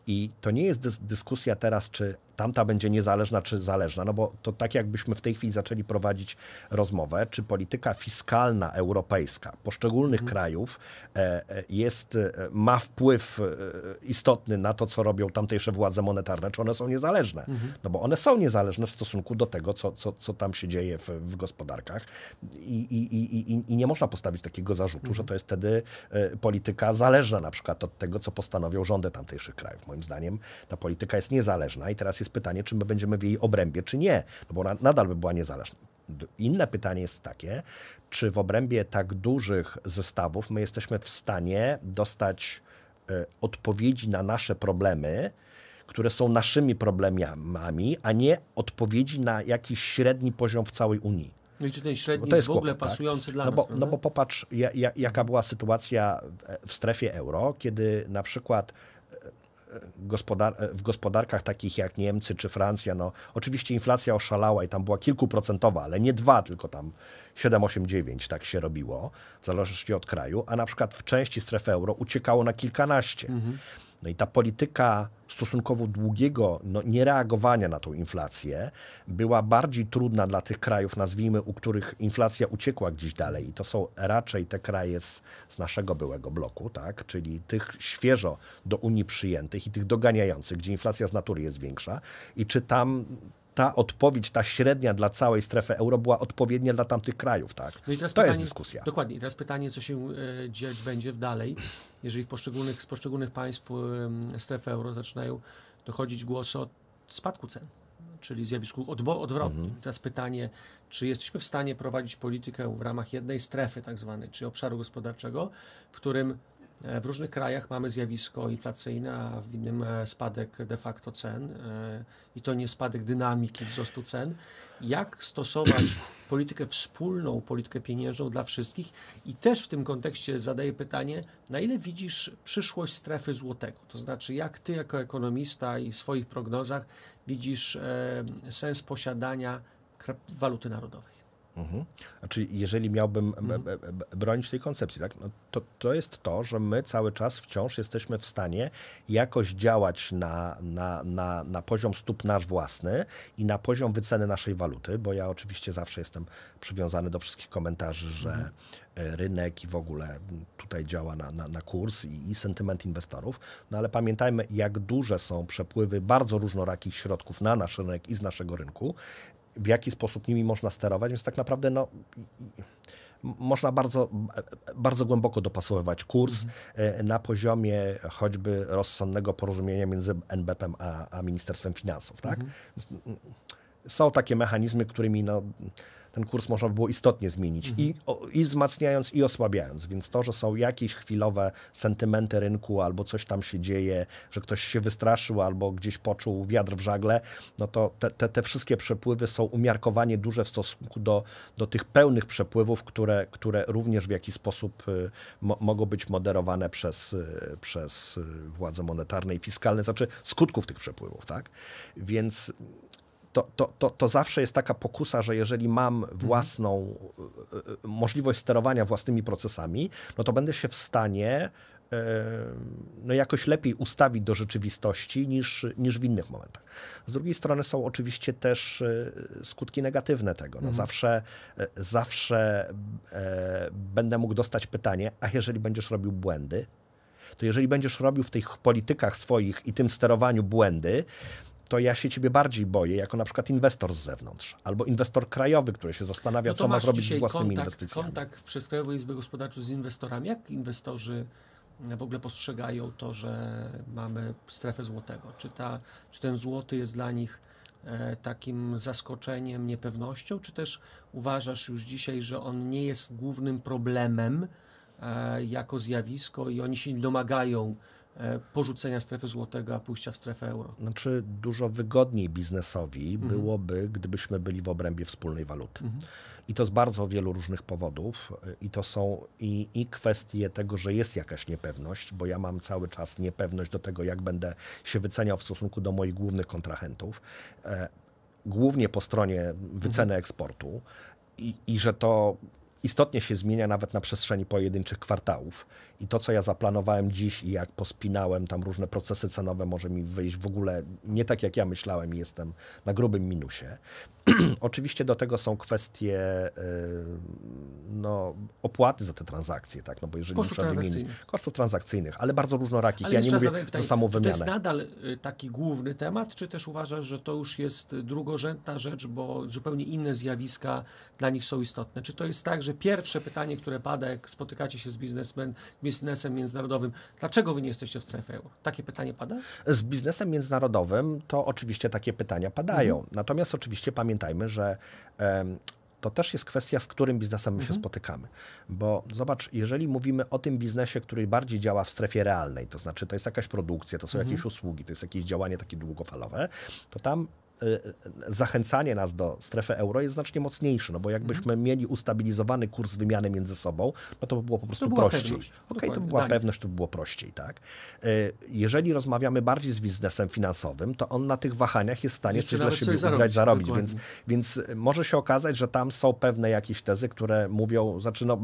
I to nie jest dys dyskusja teraz, czy tamta będzie niezależna, czy zależna, no bo to tak jakbyśmy w tej chwili zaczęli prowadzić rozmowę, czy polityka fiskalna europejska poszczególnych mhm. krajów e, e, jest, e, ma wpływ istotny na to, co robią tamtejsze władze monetarne, czy one są niezależne. Hmm. No bo one są niezależne w stosunku do tego, co, co, co tam się dzieje w, w gospodarkach I, i, i, i, nie można postawić takiego zarzutu, hmm. że mhm. to jest wtedy polityka zależna na przykład od tego, co postanowią rządy tamtejszych krajów. Moim zdaniem ta polityka jest niezależna i teraz jest pytanie, czy my będziemy w jej obrębie, czy nie, no bo ona nadal by była niezależna. Inne pytanie jest takie, czy w obrębie tak dużych zestawów my jesteśmy w stanie dostać e, odpowiedzi na nasze problemy, które są naszymi problemami, a nie odpowiedzi na jakiś średni poziom w całej Unii. No i czy ten średni jest, jest w ogóle kłopot, tak? pasujący tak? dla no nas? Bo, no bo popatrz, jaka była sytuacja w strefie euro, kiedy na przykład gospodar w gospodarkach takich jak Niemcy czy Francja, no oczywiście inflacja oszalała i tam była kilkuprocentowa, ale nie dwa, tylko tam 7, 8, 9 tak się robiło, w zależności od kraju, a na przykład w części strefy euro uciekało na kilkanaście. Mhm. No i ta polityka stosunkowo długiego no, niereagowania na tą inflację była bardziej trudna dla tych krajów, nazwijmy, u których inflacja uciekła gdzieś dalej. I to są raczej te kraje z, z naszego byłego bloku, tak? czyli tych świeżo do Unii przyjętych i tych doganiających, gdzie inflacja z natury jest większa. I czy tam ta odpowiedź, ta średnia dla całej strefy euro była odpowiednia dla tamtych krajów. Tak? No to pytanie, jest dyskusja. Dokładnie. I teraz pytanie, co się e, dziać będzie dalej, jeżeli w poszczególnych, z poszczególnych państw e, strefy euro zaczynają dochodzić głosy o spadku cen, czyli zjawisku odwrotnym. Mhm. Teraz pytanie, czy jesteśmy w stanie prowadzić politykę w ramach jednej strefy tak zwanej, czy obszaru gospodarczego, w którym E, w różnych krajach mamy zjawisko inflacyjne, a w innym e, spadek de facto cen e, i to nie spadek dynamiki wzrostu cen. Jak stosować politykę wspólną, politykę pieniężną dla wszystkich? I też w tym kontekście zadaję pytanie, na ile widzisz przyszłość strefy złotego? To znaczy, jak ty jako ekonomista i w swoich prognozach widzisz sens posiadania waluty narodowej? Mhm. Znaczy, jeżeli miałbym mhm. bronić tej koncepcji, tak, no to, to jest to, że my cały czas wciąż jesteśmy w stanie jakoś działać na, na, na, na poziom stóp nasz własny i na poziom wyceny naszej waluty, bo ja oczywiście zawsze jestem przywiązany do wszystkich komentarzy, że mhm e, rynek i w ogóle tutaj działa na, na, na kurs i, i, sentyment inwestorów. No ale pamiętajmy, jak duże są przepływy bardzo różnorakich środków na nasz rynek i z naszego rynku, w jaki sposób nimi można sterować, więc tak naprawdę no, można bardzo, bardzo głęboko dopasowywać kurs mhm. E, na poziomie choćby rozsądnego porozumienia między NBP-em a, a Ministerstwem Finansów. Tak? Mhm. Są takie mechanizmy, którymi no, ten kurs można było istotnie zmienić mhm. i, o, i wzmacniając, i osłabiając. Więc to, że są jakieś chwilowe sentymenty rynku albo coś tam się dzieje, że ktoś się wystraszył albo gdzieś poczuł wiatr w żagle, no to te, te, te wszystkie przepływy są umiarkowanie duże w stosunku do, do tych pełnych przepływów, które, które również w jakiś sposób y, mo, mogą być moderowane przez, y, przez y, władze monetarne i fiskalne, znaczy skutków tych przepływów, tak? Więc to, to, to, to zawsze jest taka pokusa, że jeżeli mam mhm. własną mhm. możliwość sterowania własnymi procesami, no to będę się w stanie e, no jakoś lepiej ustawić do rzeczywistości niż, niż w innych momentach. Z drugiej strony są oczywiście też skutki negatywne tego. No mhm. zawsze, zawsze będę mógł dostać pytanie, a jeżeli będziesz robił błędy, to jeżeli będziesz robił w tych politykach swoich i tym sterowaniu błędy, to ja się ciebie bardziej boję jako na przykład inwestor z zewnątrz albo inwestor krajowy, który się zastanawia, no co ma zrobić z własnymi kontakt, inwestycjami. kontakt przez Krajową Izbę Gospodarczą z inwestorami. Jak inwestorzy e, w ogóle postrzegają to, że mamy strefę złotego? Czy, ta, czy ten złoty jest dla nich e, takim zaskoczeniem, niepewnością, czy też uważasz już dzisiaj, że on nie jest głównym problemem e, jako zjawisko i oni się domagają E, porzucenia strefy złotego, a pójścia w strefę euro. Znaczy dużo wygodniej biznesowi mhm. byłoby, gdybyśmy byli w obrębie wspólnej waluty. Mhm. I to z bardzo wielu różnych powodów. I to są i, i kwestie tego, że jest jakaś niepewność, bo ja mam cały czas niepewność do tego, jak będę się wyceniał w stosunku do moich głównych kontrahentów. E, głównie po stronie wyceny mhm. eksportu. I, I że to istotnie się zmienia nawet na przestrzeni pojedynczych kwartałów i to, co ja zaplanowałem dziś i jak pospinałem tam różne procesy cenowe, może mi wyjść w ogóle nie tak, jak ja myślałem, jestem na grubym minusie. Oczywiście do tego są kwestie e, no, opłaty za te transakcje, tak? No bo jeżeli kosztów, transakcyjnych. Wymienić, kosztów transakcyjnych, ale bardzo różnorakich. Ale ja nie mówię pytanie, za samą wymianę. to jest nadal y, taki główny temat, czy też uważasz, że to już jest drugorzędna rzecz, bo zupełnie inne zjawiska dla nich są istotne? Czy to jest tak, że pierwsze pytanie, które pada, jak spotykacie się z biznesmen, biznesem międzynarodowym. Dlaczego wy nie jesteście w strefie euro? Takie pytanie pada? Z biznesem międzynarodowym to oczywiście takie pytania padają. Mhm. Natomiast oczywiście pamiętajmy, że um, to też jest kwestia, z którym biznesem my się mhm. spotykamy. Bo zobacz, jeżeli mówimy o tym biznesie, który bardziej działa w strefie realnej, to znaczy to jest jakaś produkcja, to są mhm. jakieś usługi, to jest jakieś działanie takie długofalowe, to tam E, e, zachęcanie nas do strefy euro jest znacznie mocniejsze, no bo jakbyśmy mhm. mieli ustabilizowany kurs wymiany między sobą, no to by było po prostu to prościej. Okej, okay, to by była tak. pewność, to by było prościej, tak? E, jeżeli rozmawiamy bardziej z biznesem finansowym, to on na tych wahaniach jest w stanie Jeszcze coś dla siebie coś zarobić, zarobić, więc, więc może się okazać, że tam są pewne jakieś tezy, które mówią, znaczy no,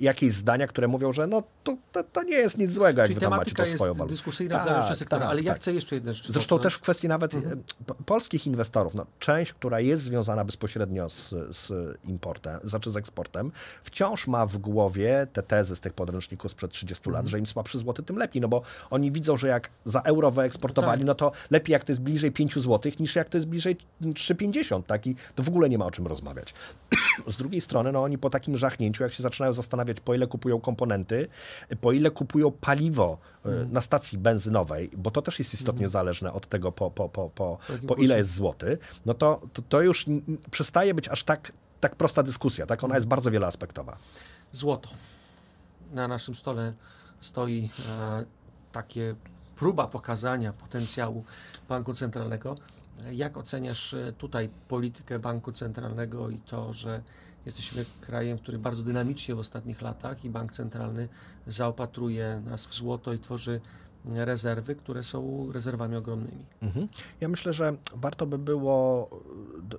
jakieś zdania, które mówią, że no to, to, to nie jest nic złego, jak Czyli wy tam macie to swoją walutę. dyskusyjna tak, w sektora, tak, ale ja tak. chcę jeszcze jedną rzecz. Zresztą też w kwestii nawet mhm. polskich inwestorów, no, część, która jest związana bezpośrednio z, z importem, znaczy z eksportem, wciąż ma w głowie te tezy z tych podręczników sprzed 30 lat, mhm. że im słabszy złoty, tym lepiej, no bo oni widzą, że jak za euro wyeksportowali, tak. no to lepiej jak to jest bliżej 5 zł, niż jak to jest bliżej 3,50, tak? I to w ogóle nie ma o czym rozmawiać. z drugiej strony, no oni po takim żachnięciu, jak się zaczynają zastanawiać, po ile kupują komponenty, po ile kupują paliwo y, mhm. na stacji benzynowej, bo to też jest istotnie mhm. zależne od tego, po, po, po po, po, ile jest złoty, no to, to, to już przestaje być aż tak, tak prosta dyskusja. Tak? Ona jest bardzo wieloaspektowa. Złoto. Na naszym stole stoi e, takie próba pokazania potencjału banku centralnego. Jak oceniasz e, tutaj politykę banku centralnego i to, że jesteśmy krajem, który bardzo dynamicznie w ostatnich latach i bank centralny zaopatruje nas w złoto i tworzy rezerwy, które są rezerwami ogromnymi. Mhm. Ja myślę, że warto by było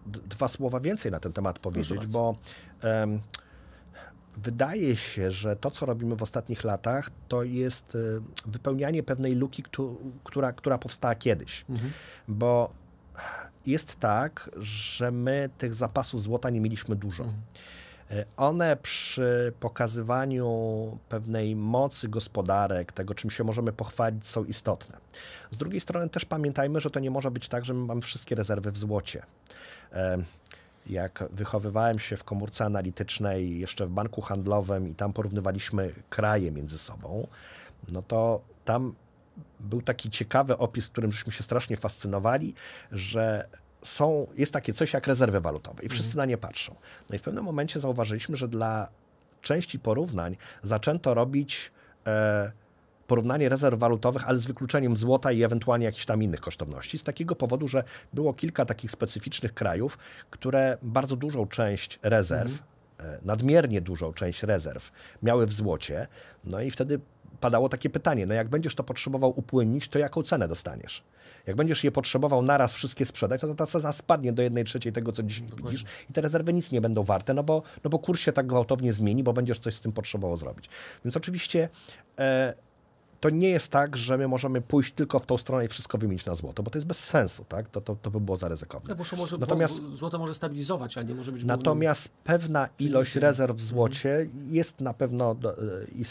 dwa słowa więcej na ten temat powiedzieć, bo um, wydaje się, że to, co robimy w ostatnich latach, to jest y, wypełnianie pewnej luki, która, która powstała kiedyś. Mhm. Bo jest tak, że my tych zapasów złota nie mieliśmy dużo. Mhm. One przy pokazywaniu pewnej mocy gospodarek, tego czym się możemy pochwalić, są istotne. Z drugiej strony też pamiętajmy, że to nie może być tak, że my mamy wszystkie rezerwy w złocie jak wychowywałem się w komórce analitycznej, jeszcze w banku handlowym i tam porównywaliśmy kraje między sobą, no to tam był taki ciekawy opis, którym żeśmy się strasznie fascynowali, że są, jest takie coś jak rezerwy walutowe i wszyscy na nie patrzą. No i w pewnym momencie zauważyliśmy, że dla części porównań zaczęto robić e, porównanie rezerw walutowych, ale z wykluczeniem złota i ewentualnie jakichś tam innych kosztowności, z takiego powodu, że było kilka takich specyficznych krajów, które bardzo dużą część rezerw, e, nadmiernie dużą część rezerw miały w złocie, no i wtedy padało takie pytanie, no jak będziesz to potrzebował upłynnić, to jaką cenę dostaniesz? Jak będziesz je potrzebował naraz wszystkie sprzedać, no to ta cena spadnie do jednej trzeciej tego, co dzisiaj widzisz i te rezerwy nic nie będą warte, no bo, no bo kurs się tak gwałtownie zmieni, bo będziesz coś z tym potrzebował zrobić. Więc oczywiście... E, to nie jest tak, że my możemy pójść tylko w tą stronę i wszystko wymienić na złoto, bo to jest bez sensu, tak? To, to, to by było za No, może, natomiast, złoto może stabilizować, a nie może być Natomiast głównym... pewna ilość mhm. rezerw w złocie mhm. jest na pewno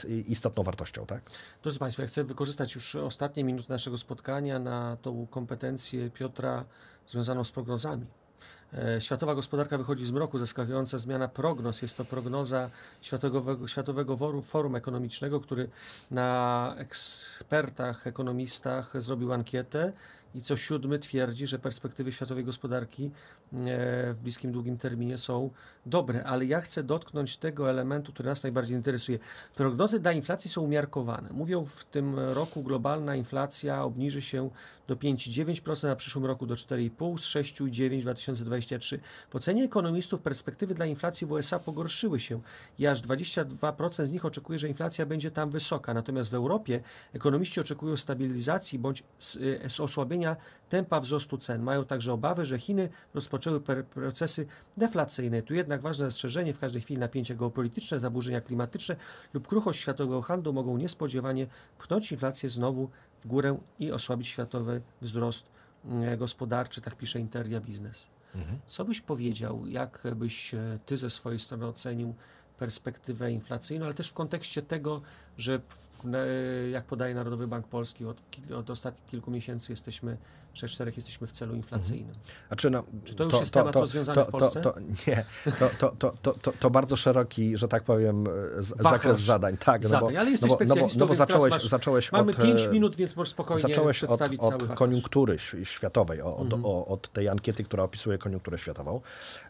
e, e, istotną wartością, tak? Drodzy Państwo, ja chcę wykorzystać już ostatnie minuty naszego spotkania na tą kompetencję Piotra związaną z prognozami. E, światowa gospodarka wychodzi z mroku, zaskakująca zmiana prognoz. Jest to prognoza Światowego, Światowego Forum Ekonomicznego, który na ekspertach, ekonomistach zrobił ankietę i co siódmy twierdzi, że perspektywy światowej gospodarki E, w bliskim, długim terminie są dobre, ale ja chcę dotknąć tego elementu, który nas najbardziej interesuje. Prognozy dla inflacji są umiarkowane. Mówią w tym roku globalna inflacja obniży się do 5,9%, a w przyszłym roku do 4,5% z 6,9% w 2023. W ocenie ekonomistów perspektywy dla inflacji w USA pogorszyły się i aż 22% z nich oczekuje, że inflacja będzie tam wysoka. Natomiast w Europie ekonomiści oczekują stabilizacji bądź e, osłabienia tempa wzrostu cen. Mają także obawy, że Chiny rozpoczęły procesy deflacyjne. Tu jednak ważne zastrzeżenie, w każdej chwili napięcia geopolityczne, zaburzenia klimatyczne lub kruchość światowego handlu mogą niespodziewanie pchnąć inflację znowu w górę i osłabić światowy wzrost mm, gospodarczy, tak pisze Interia Biznes. Mhm. Co byś powiedział, jak byś e, ty ze swojej strony ocenił perspektywę inflacyjną, ale też w kontekście tego, że jak podaje Narodowy Bank Polski, od, od ostatnich kilku miesięcy jesteśmy, że czterech jesteśmy w celu mhm. inflacyjnym. A czy, no, czy to, to już jest to, temat to, rozwiązany to, w Polsce? To, nie, to, to, to, to, bardzo szeroki, że tak powiem, e, z, zakres zadań. Tak, zadań, no bo, ale jesteś no bo, specjalistą, no bo, no bo zacząłeś, masz, zacząłeś Mamy od, pięć e, minut, więc możesz spokojnie zacząłeś przedstawić od, od koniunktury światowej, od, mhm. o, od tej ankiety, która opisuje koniunkturę światową.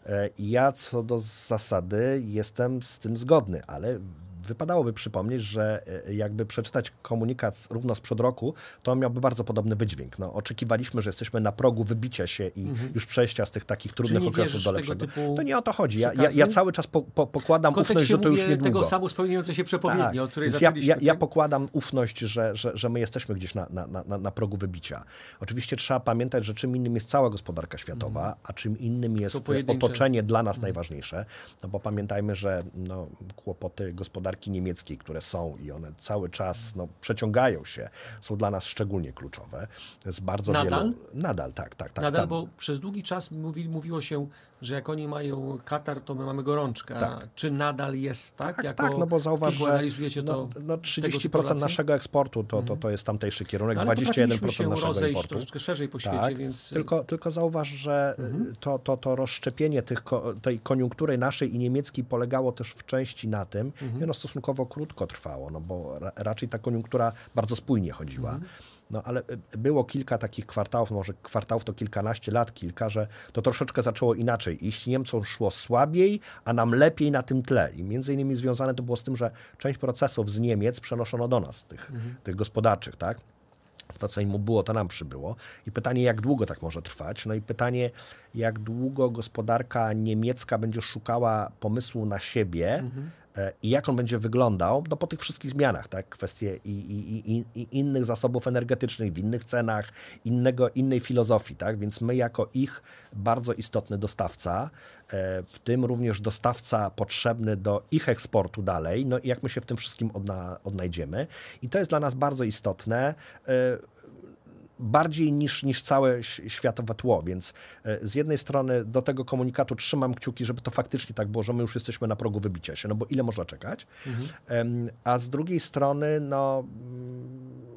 E, ja co do zasady jestem z tym zgodny, ale wypadałoby przypomnieć, że e, jakby przeczytać komunikat równo sprzed roku, to on miałby bardzo podobny wydźwięk. No, oczekiwaliśmy, że jesteśmy na progu wybicia się i mhm. już przejścia z tych takich trudnych okresów do lepszego. To nie o to chodzi. Ja, ja, ja cały czas po, po, pokładam ufność, że to już niedługo. tego samo spełniające się przepowiednie, tak. o której Więc Ja, ja, ja pokładam ufność, że, że, że my jesteśmy gdzieś na, na, na, na progu wybicia. Oczywiście trzeba pamiętać, że czym innym jest cała gospodarka światowa, mhm. a czym innym jest otoczenie dla nas mhm. najważniejsze. No bo pamiętajmy, że no, kłopoty gospodarki marki niemieckiej, które są i one cały czas no, przeciągają się, są dla nas szczególnie kluczowe. Z bardzo nadal? Wielu... Nadal, tak, tak. tak nadal, tam... bo przez długi czas mówi, mówiło się, że jak oni mają katar, to my mamy gorączkę. Tak. Czy nadal jest tak? Tak, jako... tak no bo zauważ, że analizujecie no, to no, no 30% naszego eksportu to, to, to mhm. jest tamtejszy kierunek, no, 21% się naszego rozejść importu. troszeczkę szerzej po świecie, tak, więc... Tylko, tylko zauważ, że y, mhm. to, to, to rozszczepienie tych, tej koniunktury naszej i niemieckiej polegało też w części na tym, mhm. i ono stosunkowo krótko trwało, no bo raczej ta koniunktura bardzo spójnie chodziła. Mhm. No ale e, było kilka takich kwartałów, może kwartałów to kilkanaście lat, kilka, że to troszeczkę zaczęło inaczej iść. Niemcom szło słabiej, a nam lepiej na tym tle. I między innymi związane to było z tym, że część procesów z Niemiec przenoszono do nas, tych, mhm. tych gospodarczych, tak? To, co im było, to nam przybyło. I pytanie, jak długo tak może trwać? No i pytanie, jak długo gospodarka niemiecka będzie szukała pomysłu na siebie, mhm E, i jak on będzie wyglądał no, po tych wszystkich zmianach, tak? Kwestie i, i, i, i innych zasobów energetycznych, w innych cenach, innego, innej filozofii, tak? Więc my jako ich bardzo istotny dostawca, e, w tym również dostawca potrzebny do ich eksportu dalej, no i jak my się w tym wszystkim odna, odnajdziemy. I to jest dla nas bardzo istotne e, bardziej niż, niż całe światowe tło, więc e, z jednej strony do tego komunikatu trzymam kciuki, żeby to faktycznie tak było, że my już jesteśmy na progu wybicia się, no bo ile można czekać, mhm. a z drugiej strony no mm,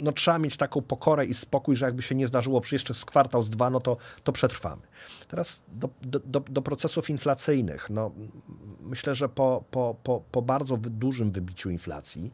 no, trzeba mieć taką pokorę i spokój, że jakby się nie zdarzyło przy jeszcze z kwartał, z dwa, no to, to przetrwamy. Teraz do, do, do, procesów inflacyjnych. No, myślę, że po, po, po, po bardzo dużym wybiciu inflacji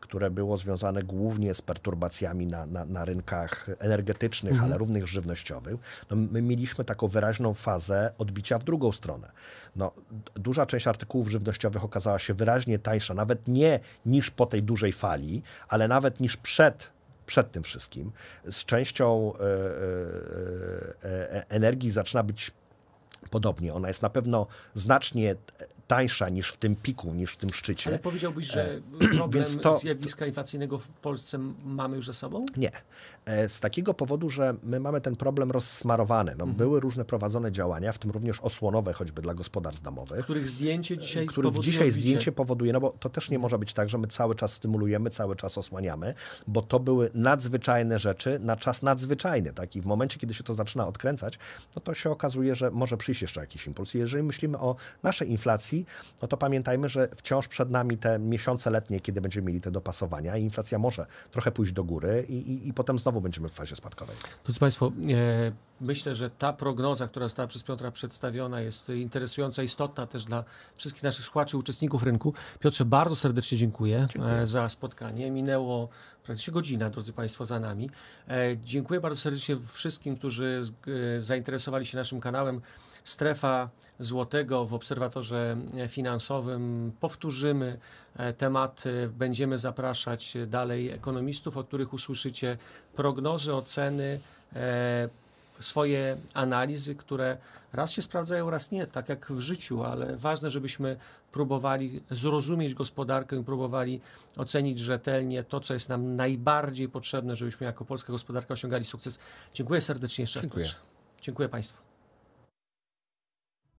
które było związane głównie z perturbacjami na, na, na rynkach energetycznych, mhm. ale również żywnościowych, no my mieliśmy taką wyraźną fazę odbicia w drugą stronę. No, duża część artykułów żywnościowych okazała się wyraźnie tańsza, nawet nie niż po tej dużej fali, ale nawet niż przed przed tym wszystkim. Z częścią e, e, e, e energii zaczyna być podobnie. Ona jest na pewno znacznie tańsza niż w tym piku, niż w tym szczycie. Ale powiedziałbyś, że e, problem to, zjawiska inflacyjnego w Polsce mamy już za sobą? Nie. E, z takiego powodu, że my mamy ten problem rozsmarowany. No, mhm. Były różne prowadzone działania, w tym również osłonowe choćby dla gospodarstw domowych. Których zdjęcie dzisiaj e, Których powoduje dzisiaj odbicie. zdjęcie powoduje, no bo to też nie mhm. może być tak, że my cały czas stymulujemy, cały czas osłaniamy, bo to były nadzwyczajne rzeczy na czas nadzwyczajny. Tak? I w momencie, kiedy się to zaczyna odkręcać, no to się okazuje, że może przyjść jeszcze jakiś impuls. jeżeli myślimy o naszej inflacji, inflacji, no to pamiętajmy, że wciąż przed nami te miesiące letnie, kiedy będziemy mieli te dopasowania i inflacja może trochę pójść do góry i, i, i potem znowu będziemy w fazie spadkowej. Drodzy Państwo, e, myślę, że ta prognoza, która została przez Piotra przedstawiona jest interesująca, istotna też dla wszystkich naszych słuchaczy, uczestników rynku. Piotrze, bardzo serdecznie dziękuję, e, dziękuję. za spotkanie. Minęło praktycznie godzina, drodzy Państwo, za nami. E, dziękuję bardzo serdecznie wszystkim, którzy z, e, zainteresowali się naszym kanałem strefa złotego w obserwatorze finansowym. Powtórzymy e, tematy, będziemy zapraszać dalej ekonomistów, o których usłyszycie prognozy, oceny e, swoje analizy, które raz się sprawdzają, raz nie, tak jak w życiu, ale ważne, żebyśmy próbowali zrozumieć gospodarkę i próbowali ocenić rzetelnie to, co jest nam najbardziej potrzebne, żebyśmy jako polska gospodarka osiągali sukces. Dziękuję serdecznie jeszcze raz. Dziękuję. Dziękuję Państwu.